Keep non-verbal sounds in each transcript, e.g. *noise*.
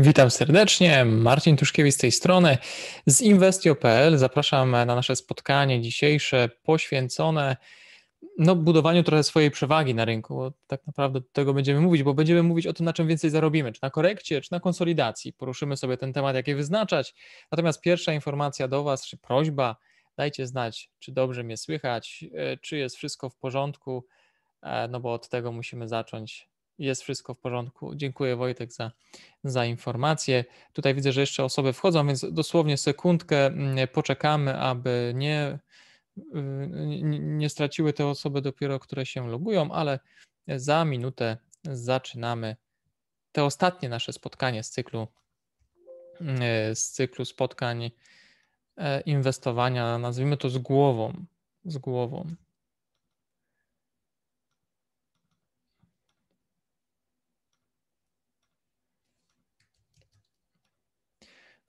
Witam serdecznie, Marcin Tuszkiewicz z tej strony. Z Investio.pl zapraszam na nasze spotkanie dzisiejsze poświęcone no, budowaniu trochę swojej przewagi na rynku. Tak naprawdę do tego będziemy mówić, bo będziemy mówić o tym, na czym więcej zarobimy, czy na korekcie, czy na konsolidacji. Poruszymy sobie ten temat, jak je wyznaczać. Natomiast pierwsza informacja do Was, czy prośba, dajcie znać, czy dobrze mnie słychać, e, czy jest wszystko w porządku, e, no bo od tego musimy zacząć jest wszystko w porządku. Dziękuję Wojtek za, za informację. Tutaj widzę, że jeszcze osoby wchodzą, więc dosłownie sekundkę mm, poczekamy, aby nie, y, nie straciły te osoby dopiero, które się logują, ale za minutę zaczynamy te ostatnie nasze spotkanie z cyklu, y, z cyklu spotkań e, inwestowania, nazwijmy to z głową, z głową.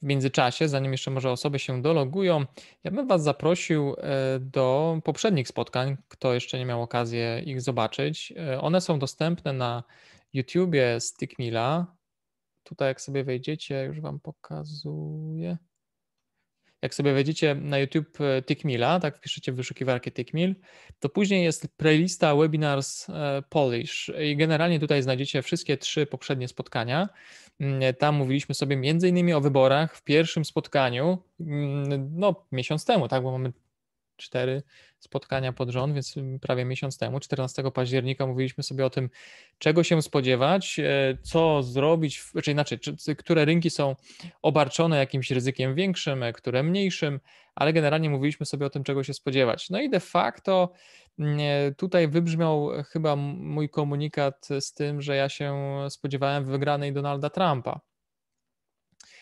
w międzyczasie, zanim jeszcze może osoby się dologują, ja bym Was zaprosił e, do poprzednich spotkań, kto jeszcze nie miał okazji ich zobaczyć. E, one są dostępne na YouTubie Stickmila. Tutaj jak sobie wejdziecie, już Wam pokazuję jak sobie wejdziecie na YouTube e, Tikmila, tak wpiszecie w wyszukiwarkę Tikmil, to później jest playlista Webinars e, Polish i generalnie tutaj znajdziecie wszystkie trzy poprzednie spotkania. Mm, tam mówiliśmy sobie między innymi o wyborach w pierwszym spotkaniu, mm, no miesiąc temu, tak, bo mamy cztery, spotkania pod rząd, więc mm, prawie miesiąc temu, 14 października, mówiliśmy sobie o tym, czego się spodziewać, e, co zrobić, czy inaczej, czy, które rynki są obarczone jakimś ryzykiem większym, e, które mniejszym, ale generalnie mówiliśmy sobie o tym, czego się spodziewać. No i de facto mm, e, tutaj wybrzmiał chyba mój komunikat z tym, że ja się spodziewałem wygranej Donalda Trumpa.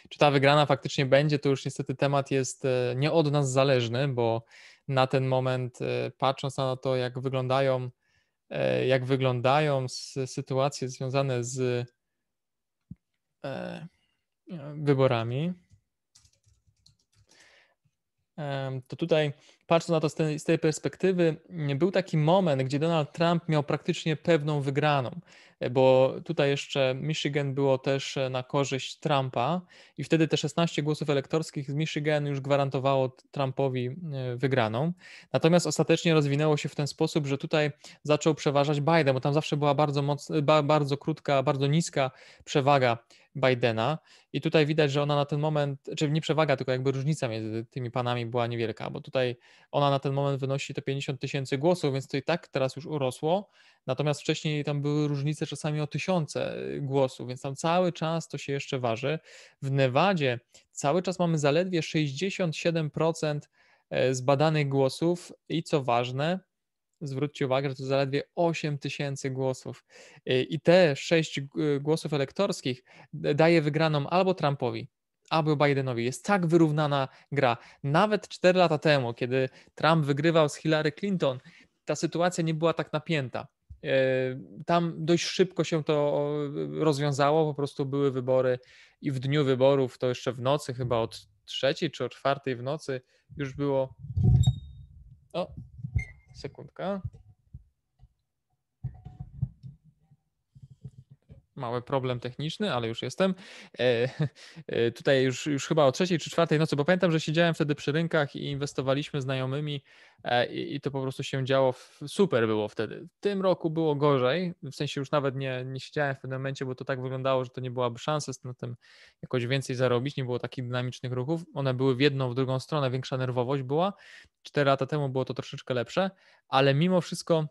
Czy ta wygrana faktycznie będzie, to już niestety temat jest nie od nas zależny, bo na ten moment, e, patrząc na to, jak wyglądają, e, jak wyglądają sytuacje związane z e, wyborami, to tutaj patrząc na to z tej, z tej, perspektywy, mm, był taki moment, gdzie Donald Trump miał praktycznie pewną wygraną, e, bo tutaj jeszcze Michigan było też e, na korzyść Trumpa i wtedy te 16 głosów elektorskich z Michigan już gwarantowało Trumpowi e, wygraną. Natomiast ostatecznie rozwinęło się w ten sposób, że tutaj zaczął przeważać Biden, bo tam zawsze była bardzo, moc, bardzo krótka, bardzo niska przewaga Bidena i tutaj widać, że ona na ten moment, czy znaczy nie przewaga, tylko jakby różnica między tymi panami była niewielka, bo tutaj ona na ten moment wynosi te 50 tysięcy głosów, więc to i tak teraz już urosło, natomiast wcześniej tam były różnice czasami o tysiące y, głosów, więc tam cały czas to się jeszcze waży. W Nevadzie cały czas mamy zaledwie 67% y, zbadanych głosów i co ważne, zwróćcie uwagę, że to zaledwie 8 tysięcy głosów. E, I te 6 e, głosów elektorskich daje wygraną albo Trumpowi, albo Bidenowi. Jest tak wyrównana gra. Nawet 4 lata temu, kiedy Trump wygrywał z Hillary Clinton, ta sytuacja nie była tak napięta. E, tam dość szybko się to rozwiązało, po prostu były wybory i w dniu wyborów, to jeszcze w nocy, chyba od trzeciej czy o czwartej w nocy, już było. O, Sekundka. mały problem techniczny, ale już jestem. E, *laughs* e, tutaj już, już chyba o trzeciej czy czwartej nocy, bo pamiętam, że siedziałem wtedy przy rynkach i inwestowaliśmy znajomymi e, i, to po prostu się działo, w, super było wtedy. W tym roku było gorzej, w sensie już nawet nie, nie siedziałem w pewnym momencie, bo to tak wyglądało, że to nie byłaby szansy na tym jakoś więcej zarobić, nie było takich dynamicznych ruchów. One były w jedną, w drugą stronę, większa nerwowość była, 4 lata temu było to troszeczkę lepsze, ale mimo wszystko,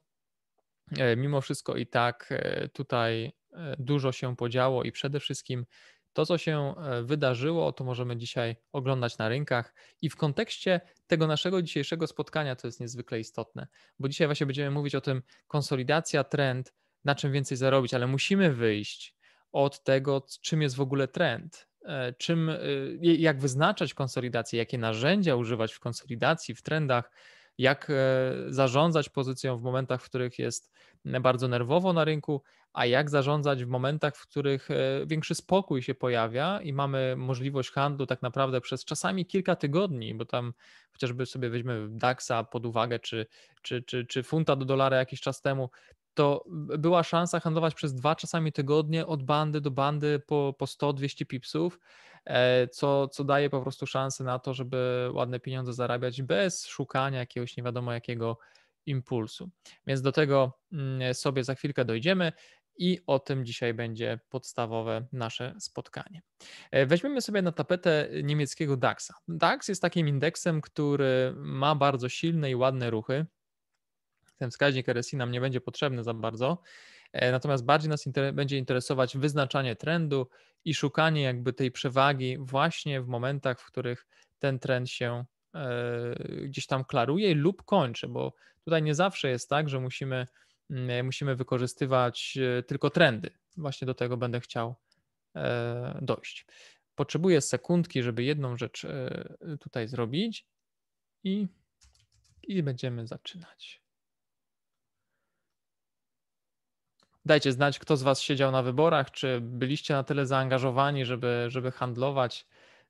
e, mimo wszystko i tak e, tutaj e, dużo się podziało i przede wszystkim to, co się wydarzyło, to możemy dzisiaj oglądać na rynkach i w kontekście tego naszego dzisiejszego spotkania to jest niezwykle istotne, bo dzisiaj właśnie będziemy mówić o tym konsolidacja, trend, na czym więcej zarobić, ale musimy wyjść od tego, czym jest w ogóle trend, E, czym, e, jak wyznaczać konsolidację, jakie narzędzia używać w konsolidacji, w trendach, jak e, zarządzać pozycją w momentach, w których jest bardzo nerwowo na rynku, a jak zarządzać w momentach, w których większy spokój się pojawia i mamy możliwość handlu tak naprawdę przez czasami kilka tygodni, bo tam chociażby sobie weźmy DAX-a pod uwagę, czy, czy, czy, czy funta do dolara jakiś czas temu, to była szansa handlować przez dwa czasami tygodnie od bandy do bandy po, po 100-200 pipsów, e, co, co daje po prostu szansę na to, żeby ładne pieniądze zarabiać bez szukania jakiegoś nie wiadomo jakiego impulsu. Więc do tego mm, sobie za chwilkę dojdziemy. I o tym dzisiaj będzie podstawowe nasze spotkanie. E, weźmiemy sobie na tapetę niemieckiego DAX-a. DAX jest takim indeksem, który ma bardzo silne i ładne ruchy ten wskaźnik RSI nam nie będzie potrzebny za bardzo. E, natomiast bardziej nas inter będzie interesować wyznaczanie trendu i szukanie jakby tej przewagi właśnie w momentach, w których ten trend się e, gdzieś tam klaruje lub kończy, bo tutaj nie zawsze jest tak, że musimy, mm, musimy wykorzystywać e, tylko trendy. Właśnie do tego będę chciał dojść. Potrzebuję sekundki, żeby jedną rzecz tutaj zrobić i, i będziemy zaczynać. Dajcie znać, kto z Was siedział na wyborach, czy byliście na tyle zaangażowani, żeby, żeby handlować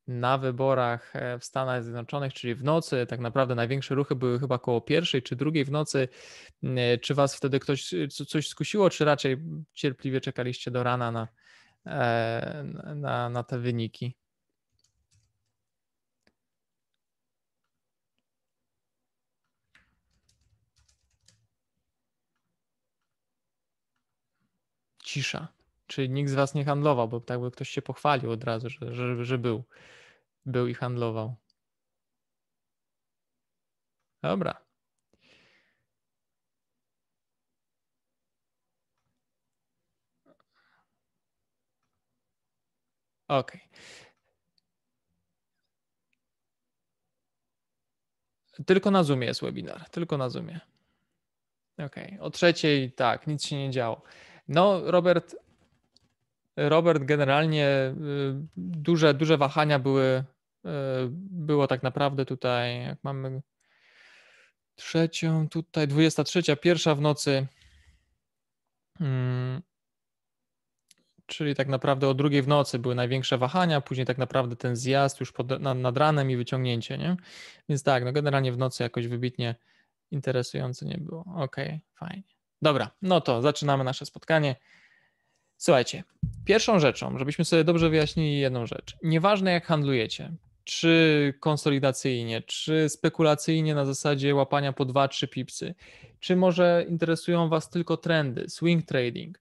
na wyborach e, w Stanach Zjednoczonych, czyli w nocy. Tak naprawdę największe ruchy były chyba koło pierwszej czy drugiej w nocy. Mm, e, czy Was wtedy ktoś e, coś skusiło, czy raczej cierpliwie czekaliście do rana na, na, na te wyniki? cisza. Czyli nikt z was nie handlował, bo tak by ktoś się pochwalił od razu, że, że, że był. Był i handlował. Dobra. OK. Tylko na Zoomie jest webinar, tylko na Zoomie. OK. O trzeciej tak, nic się nie działo. No, Robert, Robert generalnie y, duże, duże wahania były, y, było tak naprawdę tutaj, jak mamy trzecią, tutaj 23, pierwsza w nocy, mm. czyli tak naprawdę o drugiej w nocy były największe wahania, później tak naprawdę ten zjazd już pod, nad, nad ranem i wyciągnięcie, nie? Więc tak, no generalnie w nocy jakoś wybitnie interesujące nie było. Okej, okay, fajnie. Dobra, no to zaczynamy nasze spotkanie. Słuchajcie, pierwszą rzeczą, żebyśmy sobie dobrze wyjaśnili jedną rzecz. Nieważne jak handlujecie, czy konsolidacyjnie, czy spekulacyjnie na zasadzie łapania po 2-3 pipsy, czy może interesują Was tylko trendy, swing trading.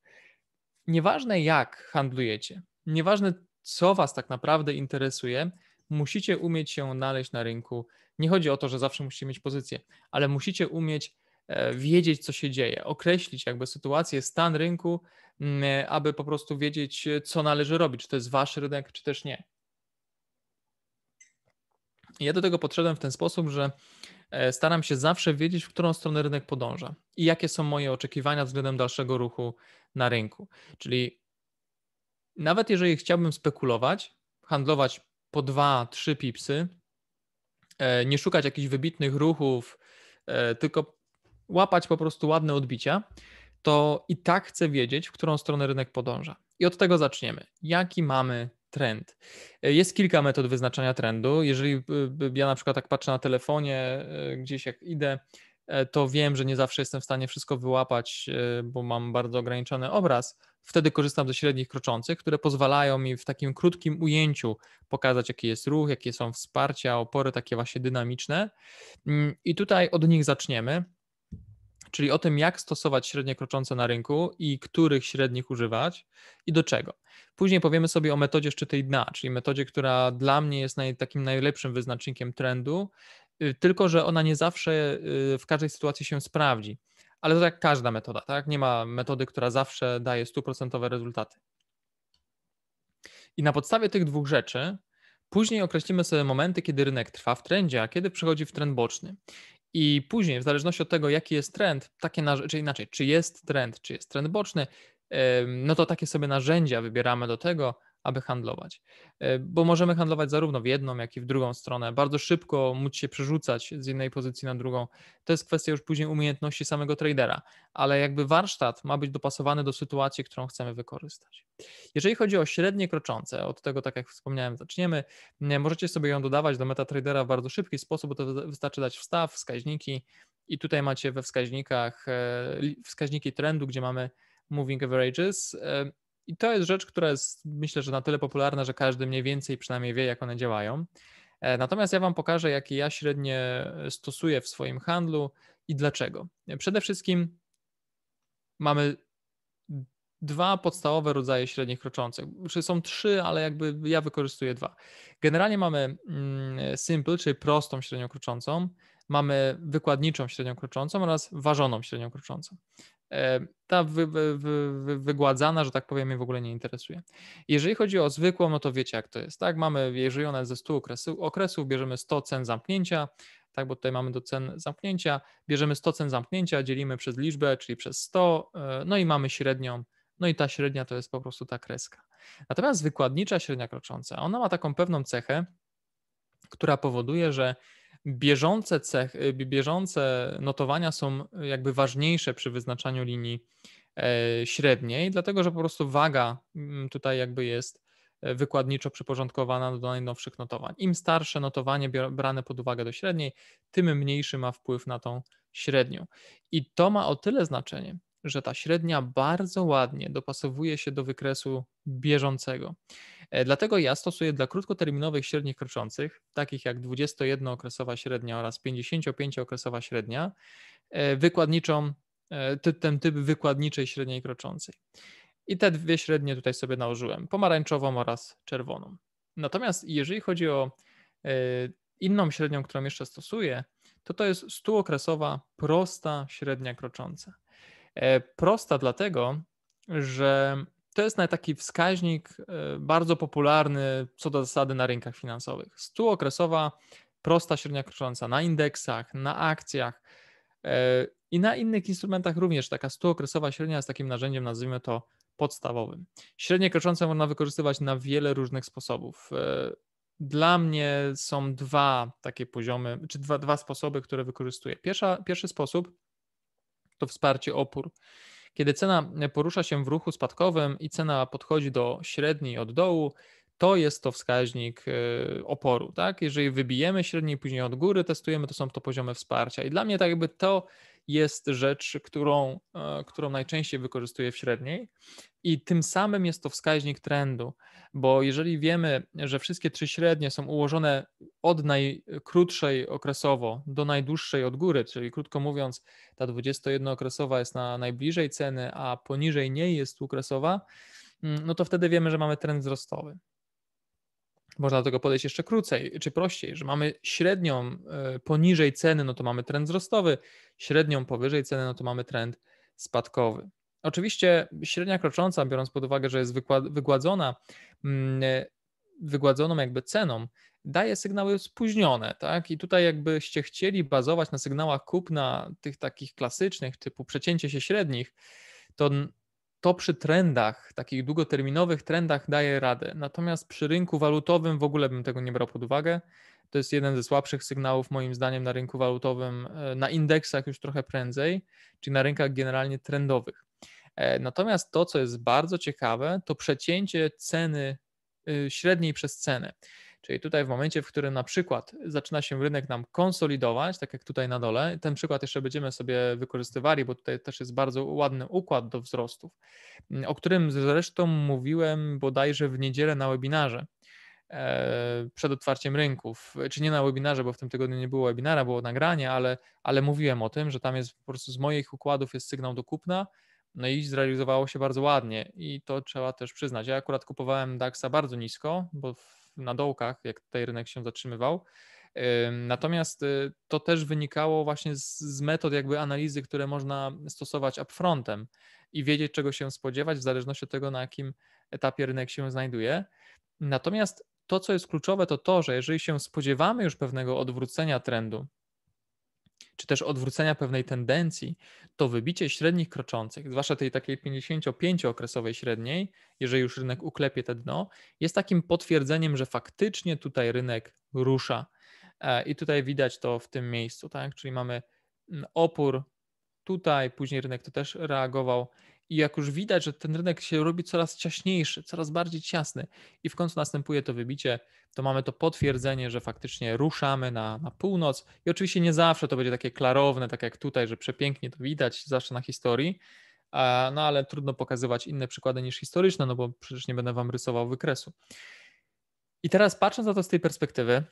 Nieważne jak handlujecie, nieważne co Was tak naprawdę interesuje, musicie umieć się znaleźć na rynku. Nie chodzi o to, że zawsze musicie mieć pozycję, ale musicie umieć E, wiedzieć, co się dzieje, określić jakby sytuację, stan rynku, mm, e, aby po prostu wiedzieć, e, co należy robić, czy to jest wasz rynek, czy też nie. Ja do tego podszedłem w ten sposób, że staram się zawsze wiedzieć, w którą stronę rynek podąża i jakie są moje oczekiwania względem dalszego ruchu na rynku. Czyli nawet jeżeli chciałbym spekulować, handlować po 2-3 pipsy, nie szukać jakichś wybitnych ruchów, tylko łapać po prostu ładne odbicia, to i tak chcę wiedzieć, w którą stronę rynek podąża. I od tego zaczniemy. Jaki mamy trend? Jest kilka metod wyznaczania trendu. Jeżeli y, y, ja na przykład tak patrzę na telefonie, y, gdzieś jak idę, e, to wiem, że nie zawsze jestem w stanie wszystko wyłapać, bo mam bardzo ograniczony obraz. Wtedy korzystam ze średnich kroczących, które pozwalają mi w takim krótkim ujęciu pokazać, jaki jest ruch, jakie są wsparcia, opory takie właśnie dynamiczne. Mm, I tutaj od nich zaczniemy czyli o tym, jak stosować średnie kroczące na rynku i których średnich używać i do czego. Później powiemy sobie o metodzie i dna, czyli metodzie, która dla mnie jest naj, takim najlepszym wyznacznikiem trendu, y, tylko że ona nie zawsze y, w każdej sytuacji się sprawdzi. Ale to jak każda metoda, tak? Nie ma metody, która zawsze daje stuprocentowe rezultaty. I na podstawie tych dwóch rzeczy później określimy sobie momenty, kiedy rynek trwa w trendzie, a kiedy przechodzi w trend boczny. I później, w zależności od tego, jaki jest trend, takie czy inaczej, czy jest trend, czy jest trend boczny, no to takie sobie narzędzia wybieramy do tego, aby handlować, e, bo możemy handlować zarówno w jedną, jak i w drugą stronę. Bardzo szybko móc się przerzucać z jednej pozycji na drugą. To jest kwestia już później umiejętności samego tradera, ale jakby warsztat ma być dopasowany do sytuacji, którą chcemy wykorzystać. Jeżeli chodzi o średnie kroczące, od tego, tak jak wspomniałem, zaczniemy. Możecie sobie ją dodawać do MetaTradera w bardzo szybki sposób, bo to wystarczy dać wstaw, wskaźniki i tutaj macie we wskaźnikach e, wskaźniki trendu, gdzie mamy moving averages e, i to jest rzecz, która jest myślę, że na tyle popularna, że każdy mniej więcej przynajmniej wie, jak one działają. E, natomiast ja Wam pokażę, jakie ja średnie e, stosuję w swoim handlu i dlaczego. E, przede wszystkim mamy dwa podstawowe rodzaje średnich kroczących. Są trzy, ale jakby ja wykorzystuję dwa. Generalnie mamy mm, simple, czyli prostą średnią kroczącą, mamy wykładniczą średnią kroczącą oraz ważoną średnią kroczącą. E, ta wy, wy, wy, wygładzana, że tak powiem, mnie w ogóle nie interesuje. Jeżeli chodzi o zwykłą, no to wiecie jak to jest, tak? Mamy, jeżeli ona jest ze 100 okresów, bierzemy 100 cen zamknięcia, tak, bo tutaj mamy do cen zamknięcia, bierzemy 100 cen zamknięcia, dzielimy przez liczbę, czyli przez 100, e, no i mamy średnią, no i ta średnia to jest po prostu ta kreska. Natomiast wykładnicza średnia krocząca, ona ma taką pewną cechę, która powoduje, że bieżące cechy, y, bieżące notowania są y, jakby ważniejsze przy wyznaczaniu linii e, średniej, dlatego że po prostu waga mm, tutaj jakby jest e, wykładniczo przyporządkowana do najnowszych notowań. Im starsze notowanie brane pod uwagę do średniej, tym mniejszy ma wpływ na tą średnią. I to ma o tyle znaczenie, że ta średnia bardzo ładnie dopasowuje się do wykresu bieżącego. E, dlatego ja stosuję dla krótkoterminowych średnich kroczących, takich jak 21-okresowa średnia oraz 55-okresowa średnia, e, wykładniczą, e, ten typ wykładniczej średniej kroczącej. I te dwie średnie tutaj sobie nałożyłem, pomarańczową oraz czerwoną. Natomiast jeżeli chodzi o inną średnią, którą jeszcze stosuję, to to jest 100-okresowa prosta średnia krocząca. E, prosta dlatego, że to jest taki wskaźnik e, bardzo popularny co do zasady na rynkach finansowych. Stuokresowa prosta średnia krocząca na indeksach, na akcjach e, i na innych instrumentach również. Taka stuokresowa średnia jest takim narzędziem, nazwijmy to podstawowym. Średnie kroczące można wykorzystywać na wiele różnych sposobów. Dla mnie są dwa takie poziomy, czy dwa, dwa sposoby, które wykorzystuję. Pierwsza, pierwszy sposób to wsparcie opór. Kiedy cena porusza się w ruchu spadkowym i cena podchodzi do średniej od dołu, to jest to wskaźnik y, oporu. Tak? Jeżeli wybijemy średniej później od góry, testujemy, to są to poziomy wsparcia. I dla mnie tak jakby to jest rzecz, którą, e, którą najczęściej wykorzystuje w średniej i tym samym jest to wskaźnik trendu, bo jeżeli wiemy, że wszystkie trzy średnie są ułożone od najkrótszej okresowo do najdłuższej od góry, czyli krótko mówiąc, ta 21-okresowa jest na najbliżej ceny, a poniżej niej jest okresowa, mm, no to wtedy wiemy, że mamy trend wzrostowy można do tego podejść jeszcze krócej czy prościej, że mamy średnią e, poniżej ceny, no to mamy trend wzrostowy, średnią powyżej ceny, no to mamy trend spadkowy. Oczywiście średnia krocząca, biorąc pod uwagę, że jest wygładzona, mm, e, wygładzoną jakby ceną, daje sygnały spóźnione, tak? I tutaj jakbyście chcieli bazować na sygnałach kupna tych takich klasycznych, typu przecięcie się średnich, to to przy trendach, takich długoterminowych trendach daje radę. Natomiast przy rynku walutowym w ogóle bym tego nie brał pod uwagę. To jest jeden ze słabszych sygnałów, moim zdaniem, na rynku walutowym, e, na indeksach już trochę prędzej, czyli na rynkach generalnie trendowych. E, natomiast to, co jest bardzo ciekawe, to przecięcie ceny y, średniej przez cenę. Czyli tutaj w momencie, w którym na przykład zaczyna się rynek nam konsolidować, tak jak tutaj na dole, ten przykład jeszcze będziemy sobie wykorzystywali, bo tutaj też jest bardzo ładny układ do wzrostów, mm, o którym zresztą mówiłem bodajże w niedzielę na webinarze e, przed otwarciem rynków, czy nie na webinarze, bo w tym tygodniu nie było webinara, było nagranie, ale, ale mówiłem o tym, że tam jest po prostu z moich układów jest sygnał do kupna, no i zrealizowało się bardzo ładnie i to trzeba też przyznać. Ja akurat kupowałem DAXa bardzo nisko, bo w na dołkach, jak tutaj rynek się zatrzymywał. Natomiast y, to też wynikało właśnie z, z, metod jakby analizy, które można stosować upfrontem i wiedzieć, czego się spodziewać, w zależności od tego, na jakim etapie rynek się znajduje. Natomiast to, co jest kluczowe, to to, że jeżeli się spodziewamy już pewnego odwrócenia trendu, czy też odwrócenia pewnej tendencji, to wybicie średnich kroczących, zwłaszcza tej takiej 55-okresowej średniej, jeżeli już rynek uklepie te dno, jest takim potwierdzeniem, że faktycznie tutaj rynek rusza. E, I tutaj widać to w tym miejscu, tak? Czyli mamy mm, opór tutaj, później rynek to też reagował i jak już widać, że ten rynek się robi coraz ciaśniejszy, coraz bardziej ciasny, i w końcu następuje to wybicie, to mamy to potwierdzenie, że faktycznie ruszamy na, na północ. I oczywiście nie zawsze to będzie takie klarowne, tak jak tutaj, że przepięknie to widać, zawsze na historii. No ale trudno pokazywać inne przykłady niż historyczne, no bo przecież nie będę wam rysował wykresu. I teraz patrząc na to z tej perspektywy,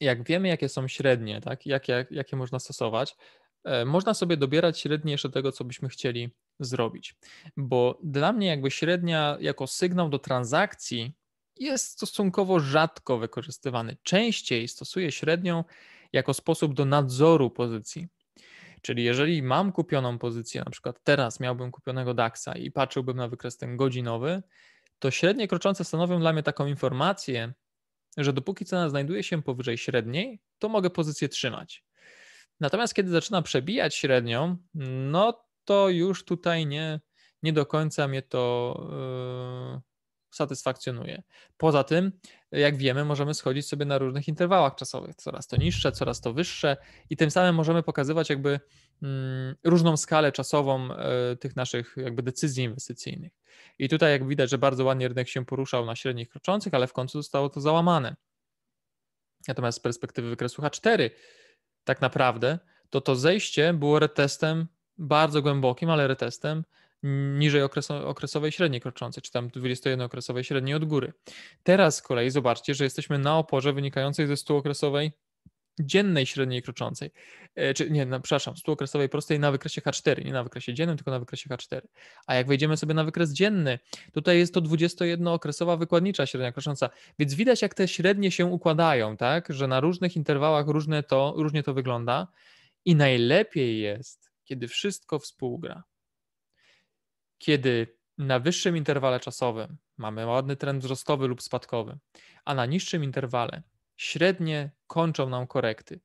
jak wiemy, jakie są średnie, tak, jak, jak, jakie można stosować, E, można sobie dobierać średnie jeszcze tego, co byśmy chcieli zrobić. Bo dla mnie jakby średnia jako sygnał do transakcji jest stosunkowo rzadko wykorzystywany. Częściej stosuję średnią jako sposób do nadzoru pozycji. Czyli jeżeli mam kupioną pozycję, na przykład teraz miałbym kupionego DAXa i patrzyłbym na wykres ten godzinowy, to średnie kroczące stanowią dla mnie taką informację, że dopóki cena znajduje się powyżej średniej, to mogę pozycję trzymać. Natomiast kiedy zaczyna przebijać średnią, no to już tutaj nie, nie do końca mnie to yy, satysfakcjonuje. Poza tym, jak wiemy, możemy schodzić sobie na różnych interwałach czasowych, coraz to niższe, coraz to wyższe i tym samym możemy pokazywać jakby yy, różną skalę czasową yy, tych naszych jakby decyzji inwestycyjnych. I tutaj jak widać, że bardzo ładnie rynek się poruszał na średnich kroczących, ale w końcu zostało to załamane. Natomiast z perspektywy wykresu H4 tak naprawdę, to to zejście było retestem bardzo głębokim, ale retestem niżej okresowej średniej kroczącej, czy tam 21-okresowej średniej od góry. Teraz z kolei zobaczcie, że jesteśmy na oporze wynikającej ze 100-okresowej dziennej średniej kroczącej, e, czy nie, no, przepraszam, współokresowej prostej na wykresie H4, nie na wykresie dziennym, tylko na wykresie H4. A jak wejdziemy sobie na wykres dzienny, tutaj jest to 21-okresowa wykładnicza średnia krocząca, więc widać jak te średnie się układają, tak, że na różnych interwałach różne to, różnie to wygląda i najlepiej jest, kiedy wszystko współgra. Kiedy na wyższym interwale czasowym mamy ładny trend wzrostowy lub spadkowy, a na niższym interwale średnie kończą nam korekty.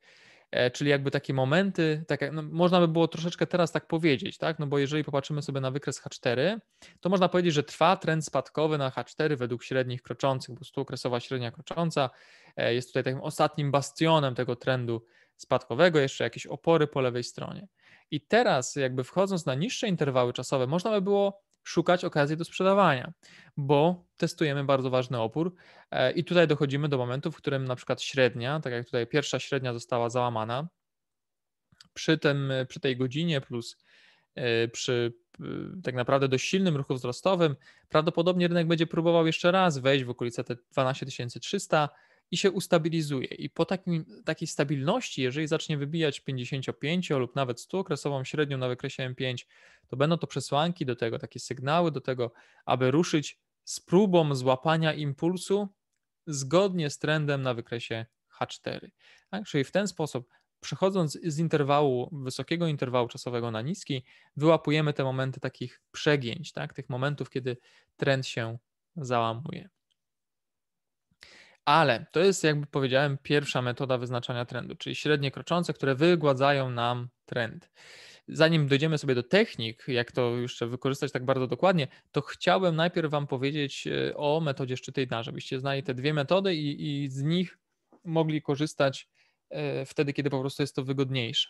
E, czyli jakby takie momenty, tak jak, no, można by było troszeczkę teraz tak powiedzieć, tak? No bo jeżeli popatrzymy sobie na wykres H4, to można powiedzieć, że trwa trend spadkowy na H4 według średnich kroczących, bo stuokresowa średnia krocząca e, jest tutaj takim ostatnim bastionem tego trendu spadkowego, jeszcze jakieś opory po lewej stronie. I teraz jakby wchodząc na niższe interwały czasowe, można by było szukać okazji do sprzedawania, bo testujemy bardzo ważny opór e, i tutaj dochodzimy do momentu, w którym na przykład średnia, tak jak tutaj pierwsza średnia została załamana, przy, tym, e, przy tej godzinie plus e, przy tak naprawdę dość silnym ruchu wzrostowym, prawdopodobnie rynek będzie próbował jeszcze raz wejść w okolice te 12 300, i się ustabilizuje. I po takim, takiej stabilności, jeżeli zacznie wybijać 55 lub nawet 100-okresową średnią na wykresie M5, to będą to przesłanki do tego, takie sygnały do tego, aby ruszyć z próbą złapania impulsu zgodnie z trendem na wykresie H4. Tak? Czyli w ten sposób, przechodząc z interwału, wysokiego interwału czasowego na niski, wyłapujemy te momenty takich przegięć, tak? tych momentów, kiedy trend się załamuje. Ale to jest, jakby powiedziałem, pierwsza metoda wyznaczania trendu, czyli średnie kroczące, które wygładzają nam trend. Zanim dojdziemy sobie do technik, jak to jeszcze wykorzystać tak bardzo dokładnie, to chciałbym najpierw Wam powiedzieć e, o metodzie szczyty i dna, żebyście znali te dwie metody i, i z nich mogli korzystać e, wtedy, kiedy po prostu jest to wygodniejsze.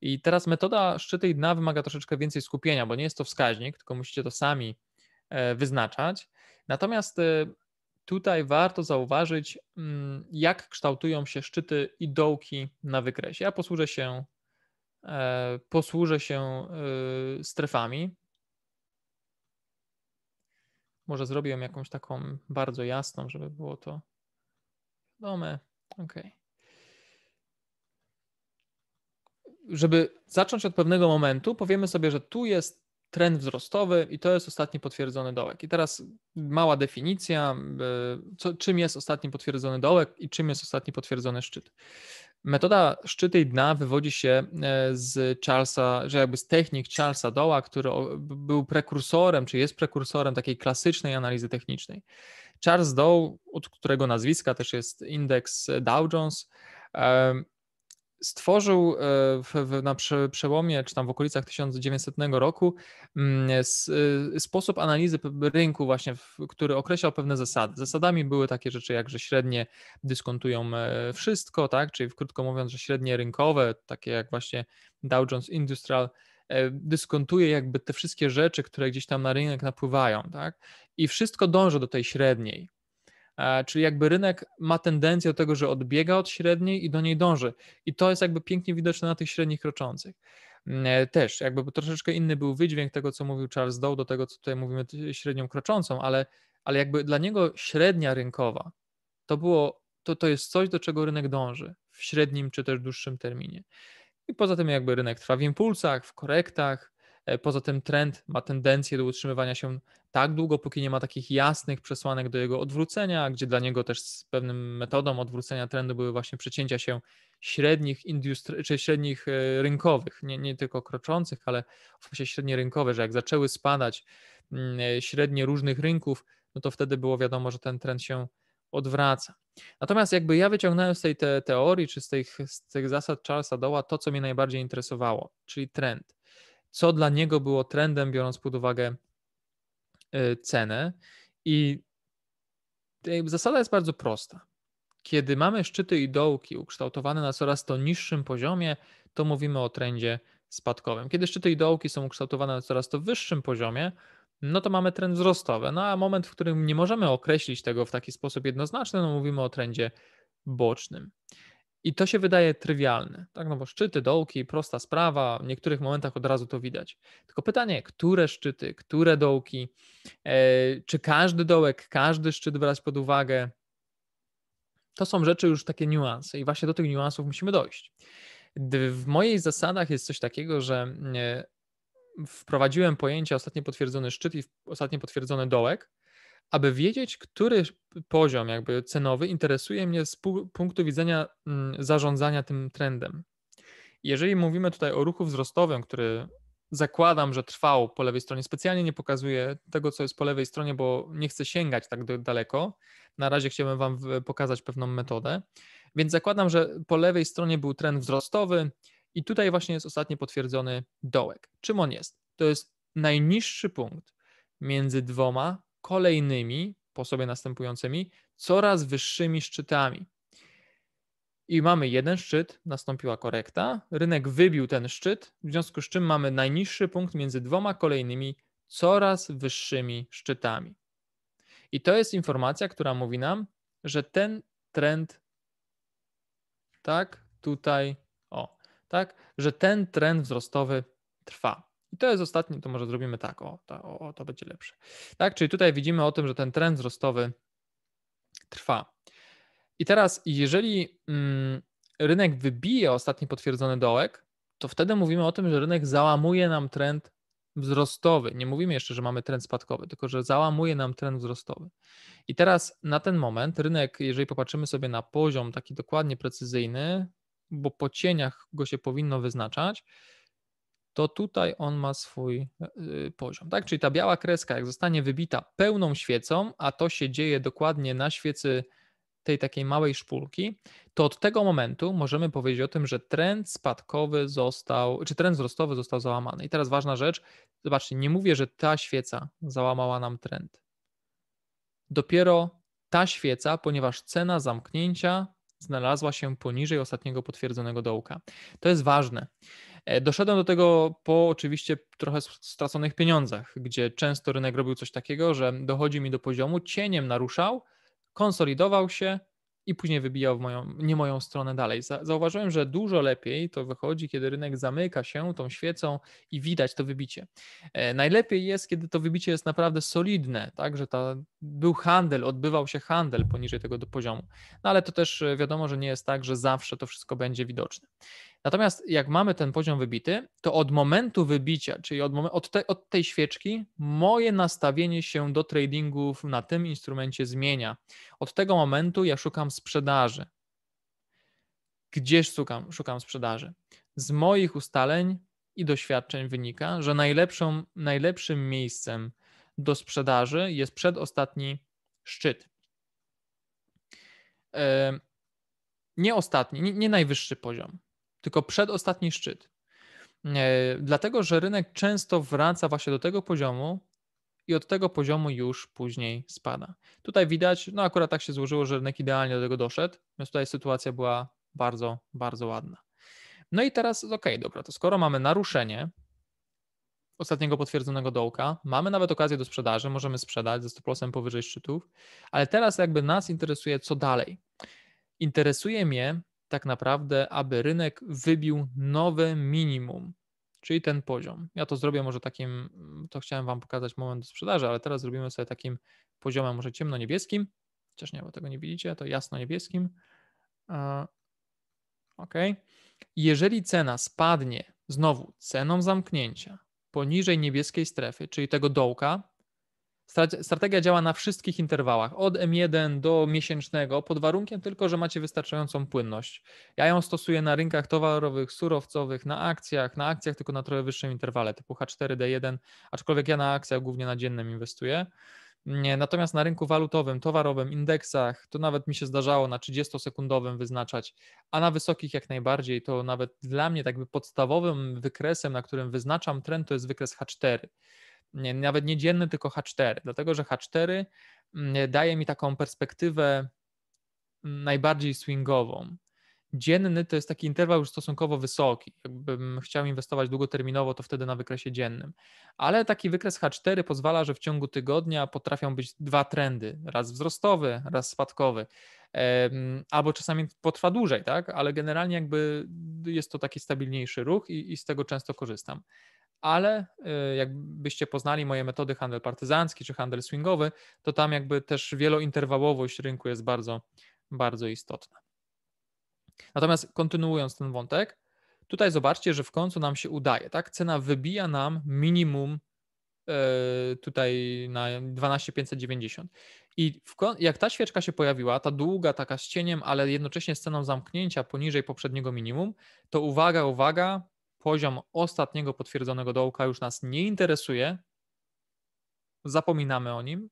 I teraz metoda szczyty i dna wymaga troszeczkę więcej skupienia, bo nie jest to wskaźnik, tylko musicie to sami e, wyznaczać. Natomiast Tutaj warto zauważyć, mm, jak kształtują się szczyty i dołki na wykresie. Ja posłużę się, e, posłużę się e, strefami. Może zrobiłem jakąś taką bardzo jasną, żeby było to wiadome. OK. Żeby zacząć od pewnego momentu, powiemy sobie, że tu jest trend wzrostowy i to jest ostatni potwierdzony dołek. I teraz mała definicja, e, co, czym jest ostatni potwierdzony dołek i czym jest ostatni potwierdzony szczyt. Metoda szczyty i dna wywodzi się e, z Charlesa, że jakby z technik Charlesa Doła, który był prekursorem, czy jest prekursorem takiej klasycznej analizy technicznej. Charles Dow, od którego nazwiska też jest indeks Dow Jones, e, stworzył e, w, na przełomie, czy tam w okolicach 1900 roku, mm, e, sposób analizy rynku, właśnie, który określał pewne zasady. Zasadami były takie rzeczy, jak że średnie dyskontują e, wszystko, tak? czyli krótko mówiąc, że średnie rynkowe, takie jak właśnie Dow Jones Industrial, dyskontuje jakby te wszystkie rzeczy, które gdzieś tam na rynek napływają, tak? I wszystko dąży do tej średniej. E, czyli jakby rynek ma tendencję do tego, że odbiega od średniej i do niej dąży. I to jest jakby pięknie widoczne na tych średnich kroczących. Mm, e, też jakby troszeczkę inny był wydźwięk tego, co mówił Charles Dow do tego, co tutaj mówimy średnią kroczącą, ale, ale jakby dla niego średnia rynkowa to było, to, to jest coś, do czego rynek dąży w średnim czy też dłuższym terminie. I poza tym jakby rynek trwa w impulsach, w korektach, E, poza tym trend ma tendencję do utrzymywania się tak długo, póki nie ma takich jasnych przesłanek do jego odwrócenia, gdzie dla niego też z pewnym metodą odwrócenia trendu były właśnie przecięcia się średnich industri- czy średnich e, rynkowych, nie, nie tylko kroczących, ale właśnie średnie rynkowe, że jak zaczęły spadać mm, e, średnie różnych rynków, no to wtedy było wiadomo, że ten trend się odwraca. Natomiast jakby ja wyciągnąłem z tej te teorii czy z tych, z tych zasad Charlesa Doła to, co mnie najbardziej interesowało, czyli trend co dla niego było trendem, biorąc pod uwagę y, cenę. I y, zasada jest bardzo prosta. Kiedy mamy szczyty i dołki ukształtowane na coraz to niższym poziomie, to mówimy o trendzie spadkowym. Kiedy szczyty i dołki są ukształtowane na coraz to wyższym poziomie, no to mamy trend wzrostowy. No a moment, w którym nie możemy określić tego w taki sposób jednoznaczny, no mówimy o trendzie bocznym. I to się wydaje trywialne, tak? No bo szczyty, dołki, prosta sprawa, w niektórych momentach od razu to widać. Tylko pytanie, które szczyty, które dołki, e, czy każdy dołek, każdy szczyt brać pod uwagę, to są rzeczy już takie niuanse i właśnie do tych niuansów musimy dojść. W moich zasadach jest coś takiego, że e, wprowadziłem pojęcie ostatnio potwierdzony szczyt i ostatnio potwierdzony dołek, aby wiedzieć, który poziom jakby cenowy interesuje mnie z punktu widzenia mm, zarządzania tym trendem. Jeżeli mówimy tutaj o ruchu wzrostowym, który zakładam, że trwał po lewej stronie, specjalnie nie pokazuję tego, co jest po lewej stronie, bo nie chcę sięgać tak daleko. Na razie chciałbym Wam pokazać pewną metodę. Więc zakładam, że po lewej stronie był trend wzrostowy i tutaj właśnie jest ostatnio potwierdzony dołek. Czym on jest? To jest najniższy punkt między dwoma kolejnymi, po sobie następującymi, coraz wyższymi szczytami. I mamy jeden szczyt, nastąpiła korekta, rynek wybił ten szczyt, w związku z czym mamy najniższy punkt między dwoma kolejnymi, coraz wyższymi szczytami. I to jest informacja, która mówi nam, że ten trend, tak, tutaj, o, tak, że ten trend wzrostowy trwa. I to jest ostatni, to może zrobimy tak, o to, o, to będzie lepsze. Tak, czyli tutaj widzimy o tym, że ten trend wzrostowy trwa. I teraz, jeżeli mm, rynek wybije ostatni potwierdzony dołek, to wtedy mówimy o tym, że rynek załamuje nam trend wzrostowy. Nie mówimy jeszcze, że mamy trend spadkowy, tylko że załamuje nam trend wzrostowy. I teraz na ten moment rynek, jeżeli popatrzymy sobie na poziom taki dokładnie precyzyjny, bo po cieniach go się powinno wyznaczać, to tutaj on ma swój e, e, poziom. Tak? Czyli ta biała kreska, jak zostanie wybita pełną świecą, a to się dzieje dokładnie na świecy tej takiej małej szpulki, to od tego momentu możemy powiedzieć o tym, że trend spadkowy został, czy trend wzrostowy został załamany. I teraz ważna rzecz, zobaczcie, nie mówię, że ta świeca załamała nam trend. Dopiero ta świeca, ponieważ cena zamknięcia znalazła się poniżej ostatniego potwierdzonego dołka. To jest ważne. E, doszedłem do tego po oczywiście trochę straconych pieniądzach, gdzie często rynek robił coś takiego, że dochodzi mi do poziomu, cieniem naruszał, konsolidował się i później wybijał w moją, nie moją stronę dalej. Zauważyłem, że dużo lepiej to wychodzi, kiedy rynek zamyka się tą świecą i widać to wybicie. E, najlepiej jest, kiedy to wybicie jest naprawdę solidne, tak, że ta, był handel, odbywał się handel poniżej tego poziomu. No ale to też e, wiadomo, że nie jest tak, że zawsze to wszystko będzie widoczne. Natomiast jak mamy ten poziom wybity, to od momentu wybicia, czyli od, momen- od, te- od tej świeczki, moje nastawienie się do tradingów na tym instrumencie zmienia. Od tego momentu ja szukam sprzedaży. Gdzież szukam, szukam sprzedaży? Z moich ustaleń i doświadczeń wynika, że najlepszą, najlepszym miejscem do sprzedaży jest przedostatni szczyt. Nie ostatni, nie, nie najwyższy poziom tylko przedostatni szczyt. E, dlatego, że rynek często wraca właśnie do tego poziomu i od tego poziomu już później spada. Tutaj widać, no akurat tak się złożyło, że rynek idealnie do tego doszedł, więc tutaj sytuacja była bardzo, bardzo ładna. No i teraz, ok, dobra, to skoro mamy naruszenie ostatniego potwierdzonego dołka, mamy nawet okazję do sprzedaży, możemy sprzedać ze stopłosem powyżej szczytów, ale teraz jakby nas interesuje, co dalej. Interesuje mnie, tak naprawdę, aby rynek wybił nowe minimum, czyli ten poziom. Ja to zrobię może takim, to chciałem Wam pokazać moment sprzedaży, ale teraz zrobimy sobie takim poziomem może ciemno-niebieskim, chociaż nie, bo tego nie widzicie, to jasno-niebieskim. E, ok. Jeżeli cena spadnie, znowu ceną zamknięcia, poniżej niebieskiej strefy, czyli tego dołka, Strategia działa na wszystkich interwałach, od M1 do miesięcznego, pod warunkiem tylko, że macie wystarczającą płynność. Ja ją stosuję na rynkach towarowych, surowcowych, na akcjach, na akcjach tylko na trochę wyższym interwale, typu H4, D1, aczkolwiek ja na akcjach głównie na dziennym inwestuję. Natomiast na rynku walutowym, towarowym, indeksach, to nawet mi się zdarzało na 30-sekundowym wyznaczać, a na wysokich jak najbardziej, to nawet dla mnie tak podstawowym wykresem, na którym wyznaczam trend, to jest wykres H4 nie, nawet nie dzienny, tylko H4, dlatego że H4 mm, daje mi taką perspektywę mm, najbardziej swingową. Dzienny to jest taki interwał już stosunkowo wysoki. Jakbym chciał inwestować długoterminowo, to wtedy na wykresie dziennym. Ale taki wykres H4 pozwala, że w ciągu tygodnia potrafią być dwa trendy: raz wzrostowy, raz spadkowy. Albo czasami potrwa dłużej, tak? Ale generalnie jakby jest to taki stabilniejszy ruch i, i z tego często korzystam ale y, jakbyście poznali moje metody handel partyzancki czy handel swingowy, to tam jakby też wielointerwałowość rynku jest bardzo, bardzo istotna. Natomiast kontynuując ten wątek, tutaj zobaczcie, że w końcu nam się udaje, tak? Cena wybija nam minimum y, tutaj na 12590. I jak ta świeczka się pojawiła, ta długa taka z cieniem, ale jednocześnie z ceną zamknięcia poniżej poprzedniego minimum, to uwaga, uwaga, poziom ostatniego potwierdzonego dołka już nas nie interesuje, zapominamy o nim,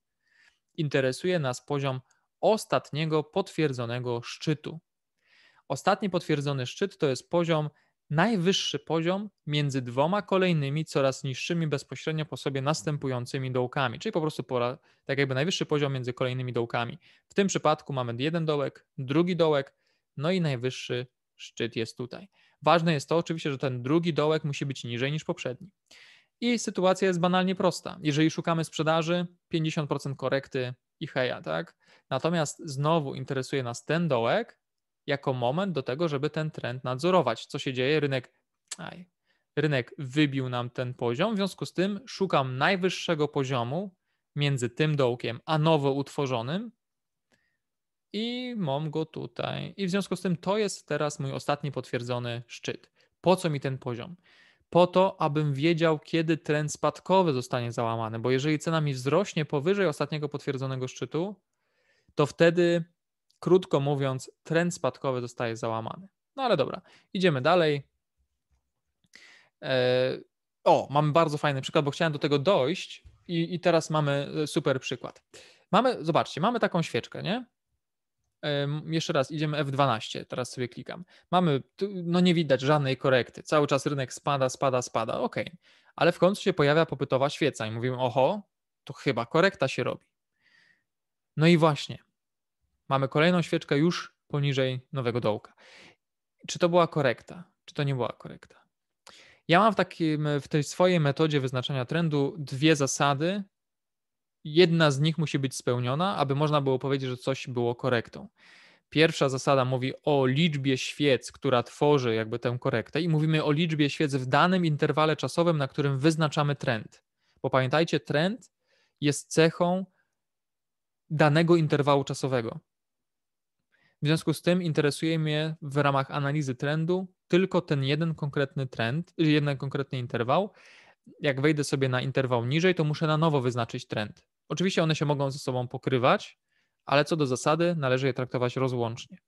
interesuje nas poziom ostatniego potwierdzonego szczytu. Ostatni potwierdzony szczyt to jest poziom, najwyższy poziom między dwoma kolejnymi, coraz niższymi bezpośrednio po sobie następującymi dołkami, czyli po prostu pora, tak jakby najwyższy poziom między kolejnymi dołkami. W tym przypadku mamy jeden dołek, drugi dołek, no i najwyższy szczyt jest tutaj. Ważne jest to oczywiście, że ten drugi dołek musi być niżej niż poprzedni. I sytuacja jest banalnie prosta. Jeżeli szukamy sprzedaży, 50% korekty i heja, tak? Natomiast znowu interesuje nas ten dołek jako moment do tego, żeby ten trend nadzorować. Co się dzieje? Rynek, aj, rynek wybił nam ten poziom, w związku z tym szukam najwyższego poziomu między tym dołkiem a nowo utworzonym, i mam go tutaj. I w związku z tym to jest teraz mój ostatni potwierdzony szczyt. Po co mi ten poziom? Po to, abym wiedział, kiedy trend spadkowy zostanie załamany, bo jeżeli cena mi wzrośnie powyżej ostatniego potwierdzonego szczytu, to wtedy, krótko mówiąc, trend spadkowy zostaje załamany. No ale dobra, idziemy dalej. E, o, mamy bardzo fajny przykład, bo chciałem do tego dojść i, i teraz mamy e, super przykład. Mamy, zobaczcie, mamy taką świeczkę, nie? jeszcze raz idziemy F12, teraz sobie klikam. Mamy, no nie widać żadnej korekty, cały czas rynek spada, spada, spada, ok. Ale w końcu się pojawia popytowa świeca i mówimy, oho, to chyba korekta się robi. No i właśnie, mamy kolejną świeczkę już poniżej nowego dołka. Czy to była korekta, czy to nie była korekta? Ja mam w, takim, w tej swojej metodzie wyznaczania trendu dwie zasady, jedna z nich musi być spełniona, aby można było powiedzieć, że coś było korektą. Pierwsza zasada mówi o liczbie świec, która tworzy jakby tę korektę, i mówimy o liczbie świec w danym interwale czasowym, na którym wyznaczamy trend. Bo pamiętajcie, trend jest cechą danego interwału czasowego. W związku z tym interesuje mnie w ramach analizy trendu tylko ten jeden konkretny trend, jeden konkretny interwał. Jak wejdę sobie na interwał niżej, to muszę na nowo wyznaczyć trend. Oczywiście one się mogą ze sobą pokrywać, ale co do zasady należy je traktować rozłącznie.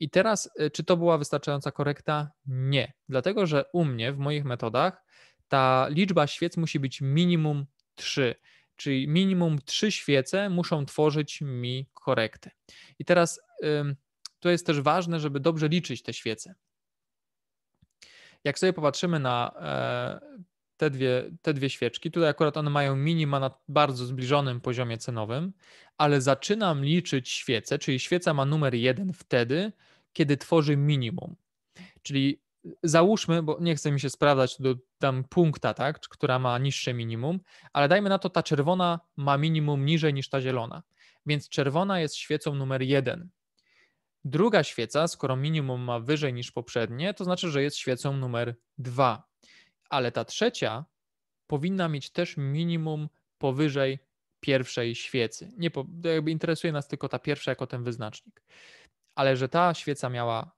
I teraz, e, czy to była wystarczająca korekta? Nie, dlatego że u mnie w moich metodach ta liczba świec musi być minimum 3, czyli minimum 3 świece muszą tworzyć mi korektę. I teraz to jest też ważne, żeby dobrze liczyć te świece. Jak sobie popatrzymy na e, te dwie, te dwie świeczki. Tutaj akurat one mają minima na bardzo zbliżonym poziomie cenowym, ale zaczynam liczyć świecę, czyli świeca ma numer jeden wtedy, kiedy tworzy minimum. Czyli y, załóżmy, bo nie chce mi się sprawdzać do tam punkta, tak, która ma niższe minimum, ale dajmy na to, ta czerwona ma minimum niżej niż ta zielona. Więc czerwona jest świecą numer jeden. Druga świeca, skoro minimum ma wyżej niż poprzednie, to znaczy, że jest świecą numer dwa ale ta trzecia powinna mieć też minimum powyżej pierwszej świecy. Nie jakby interesuje nas tylko ta pierwsza jako ten wyznacznik. Ale że ta świeca miała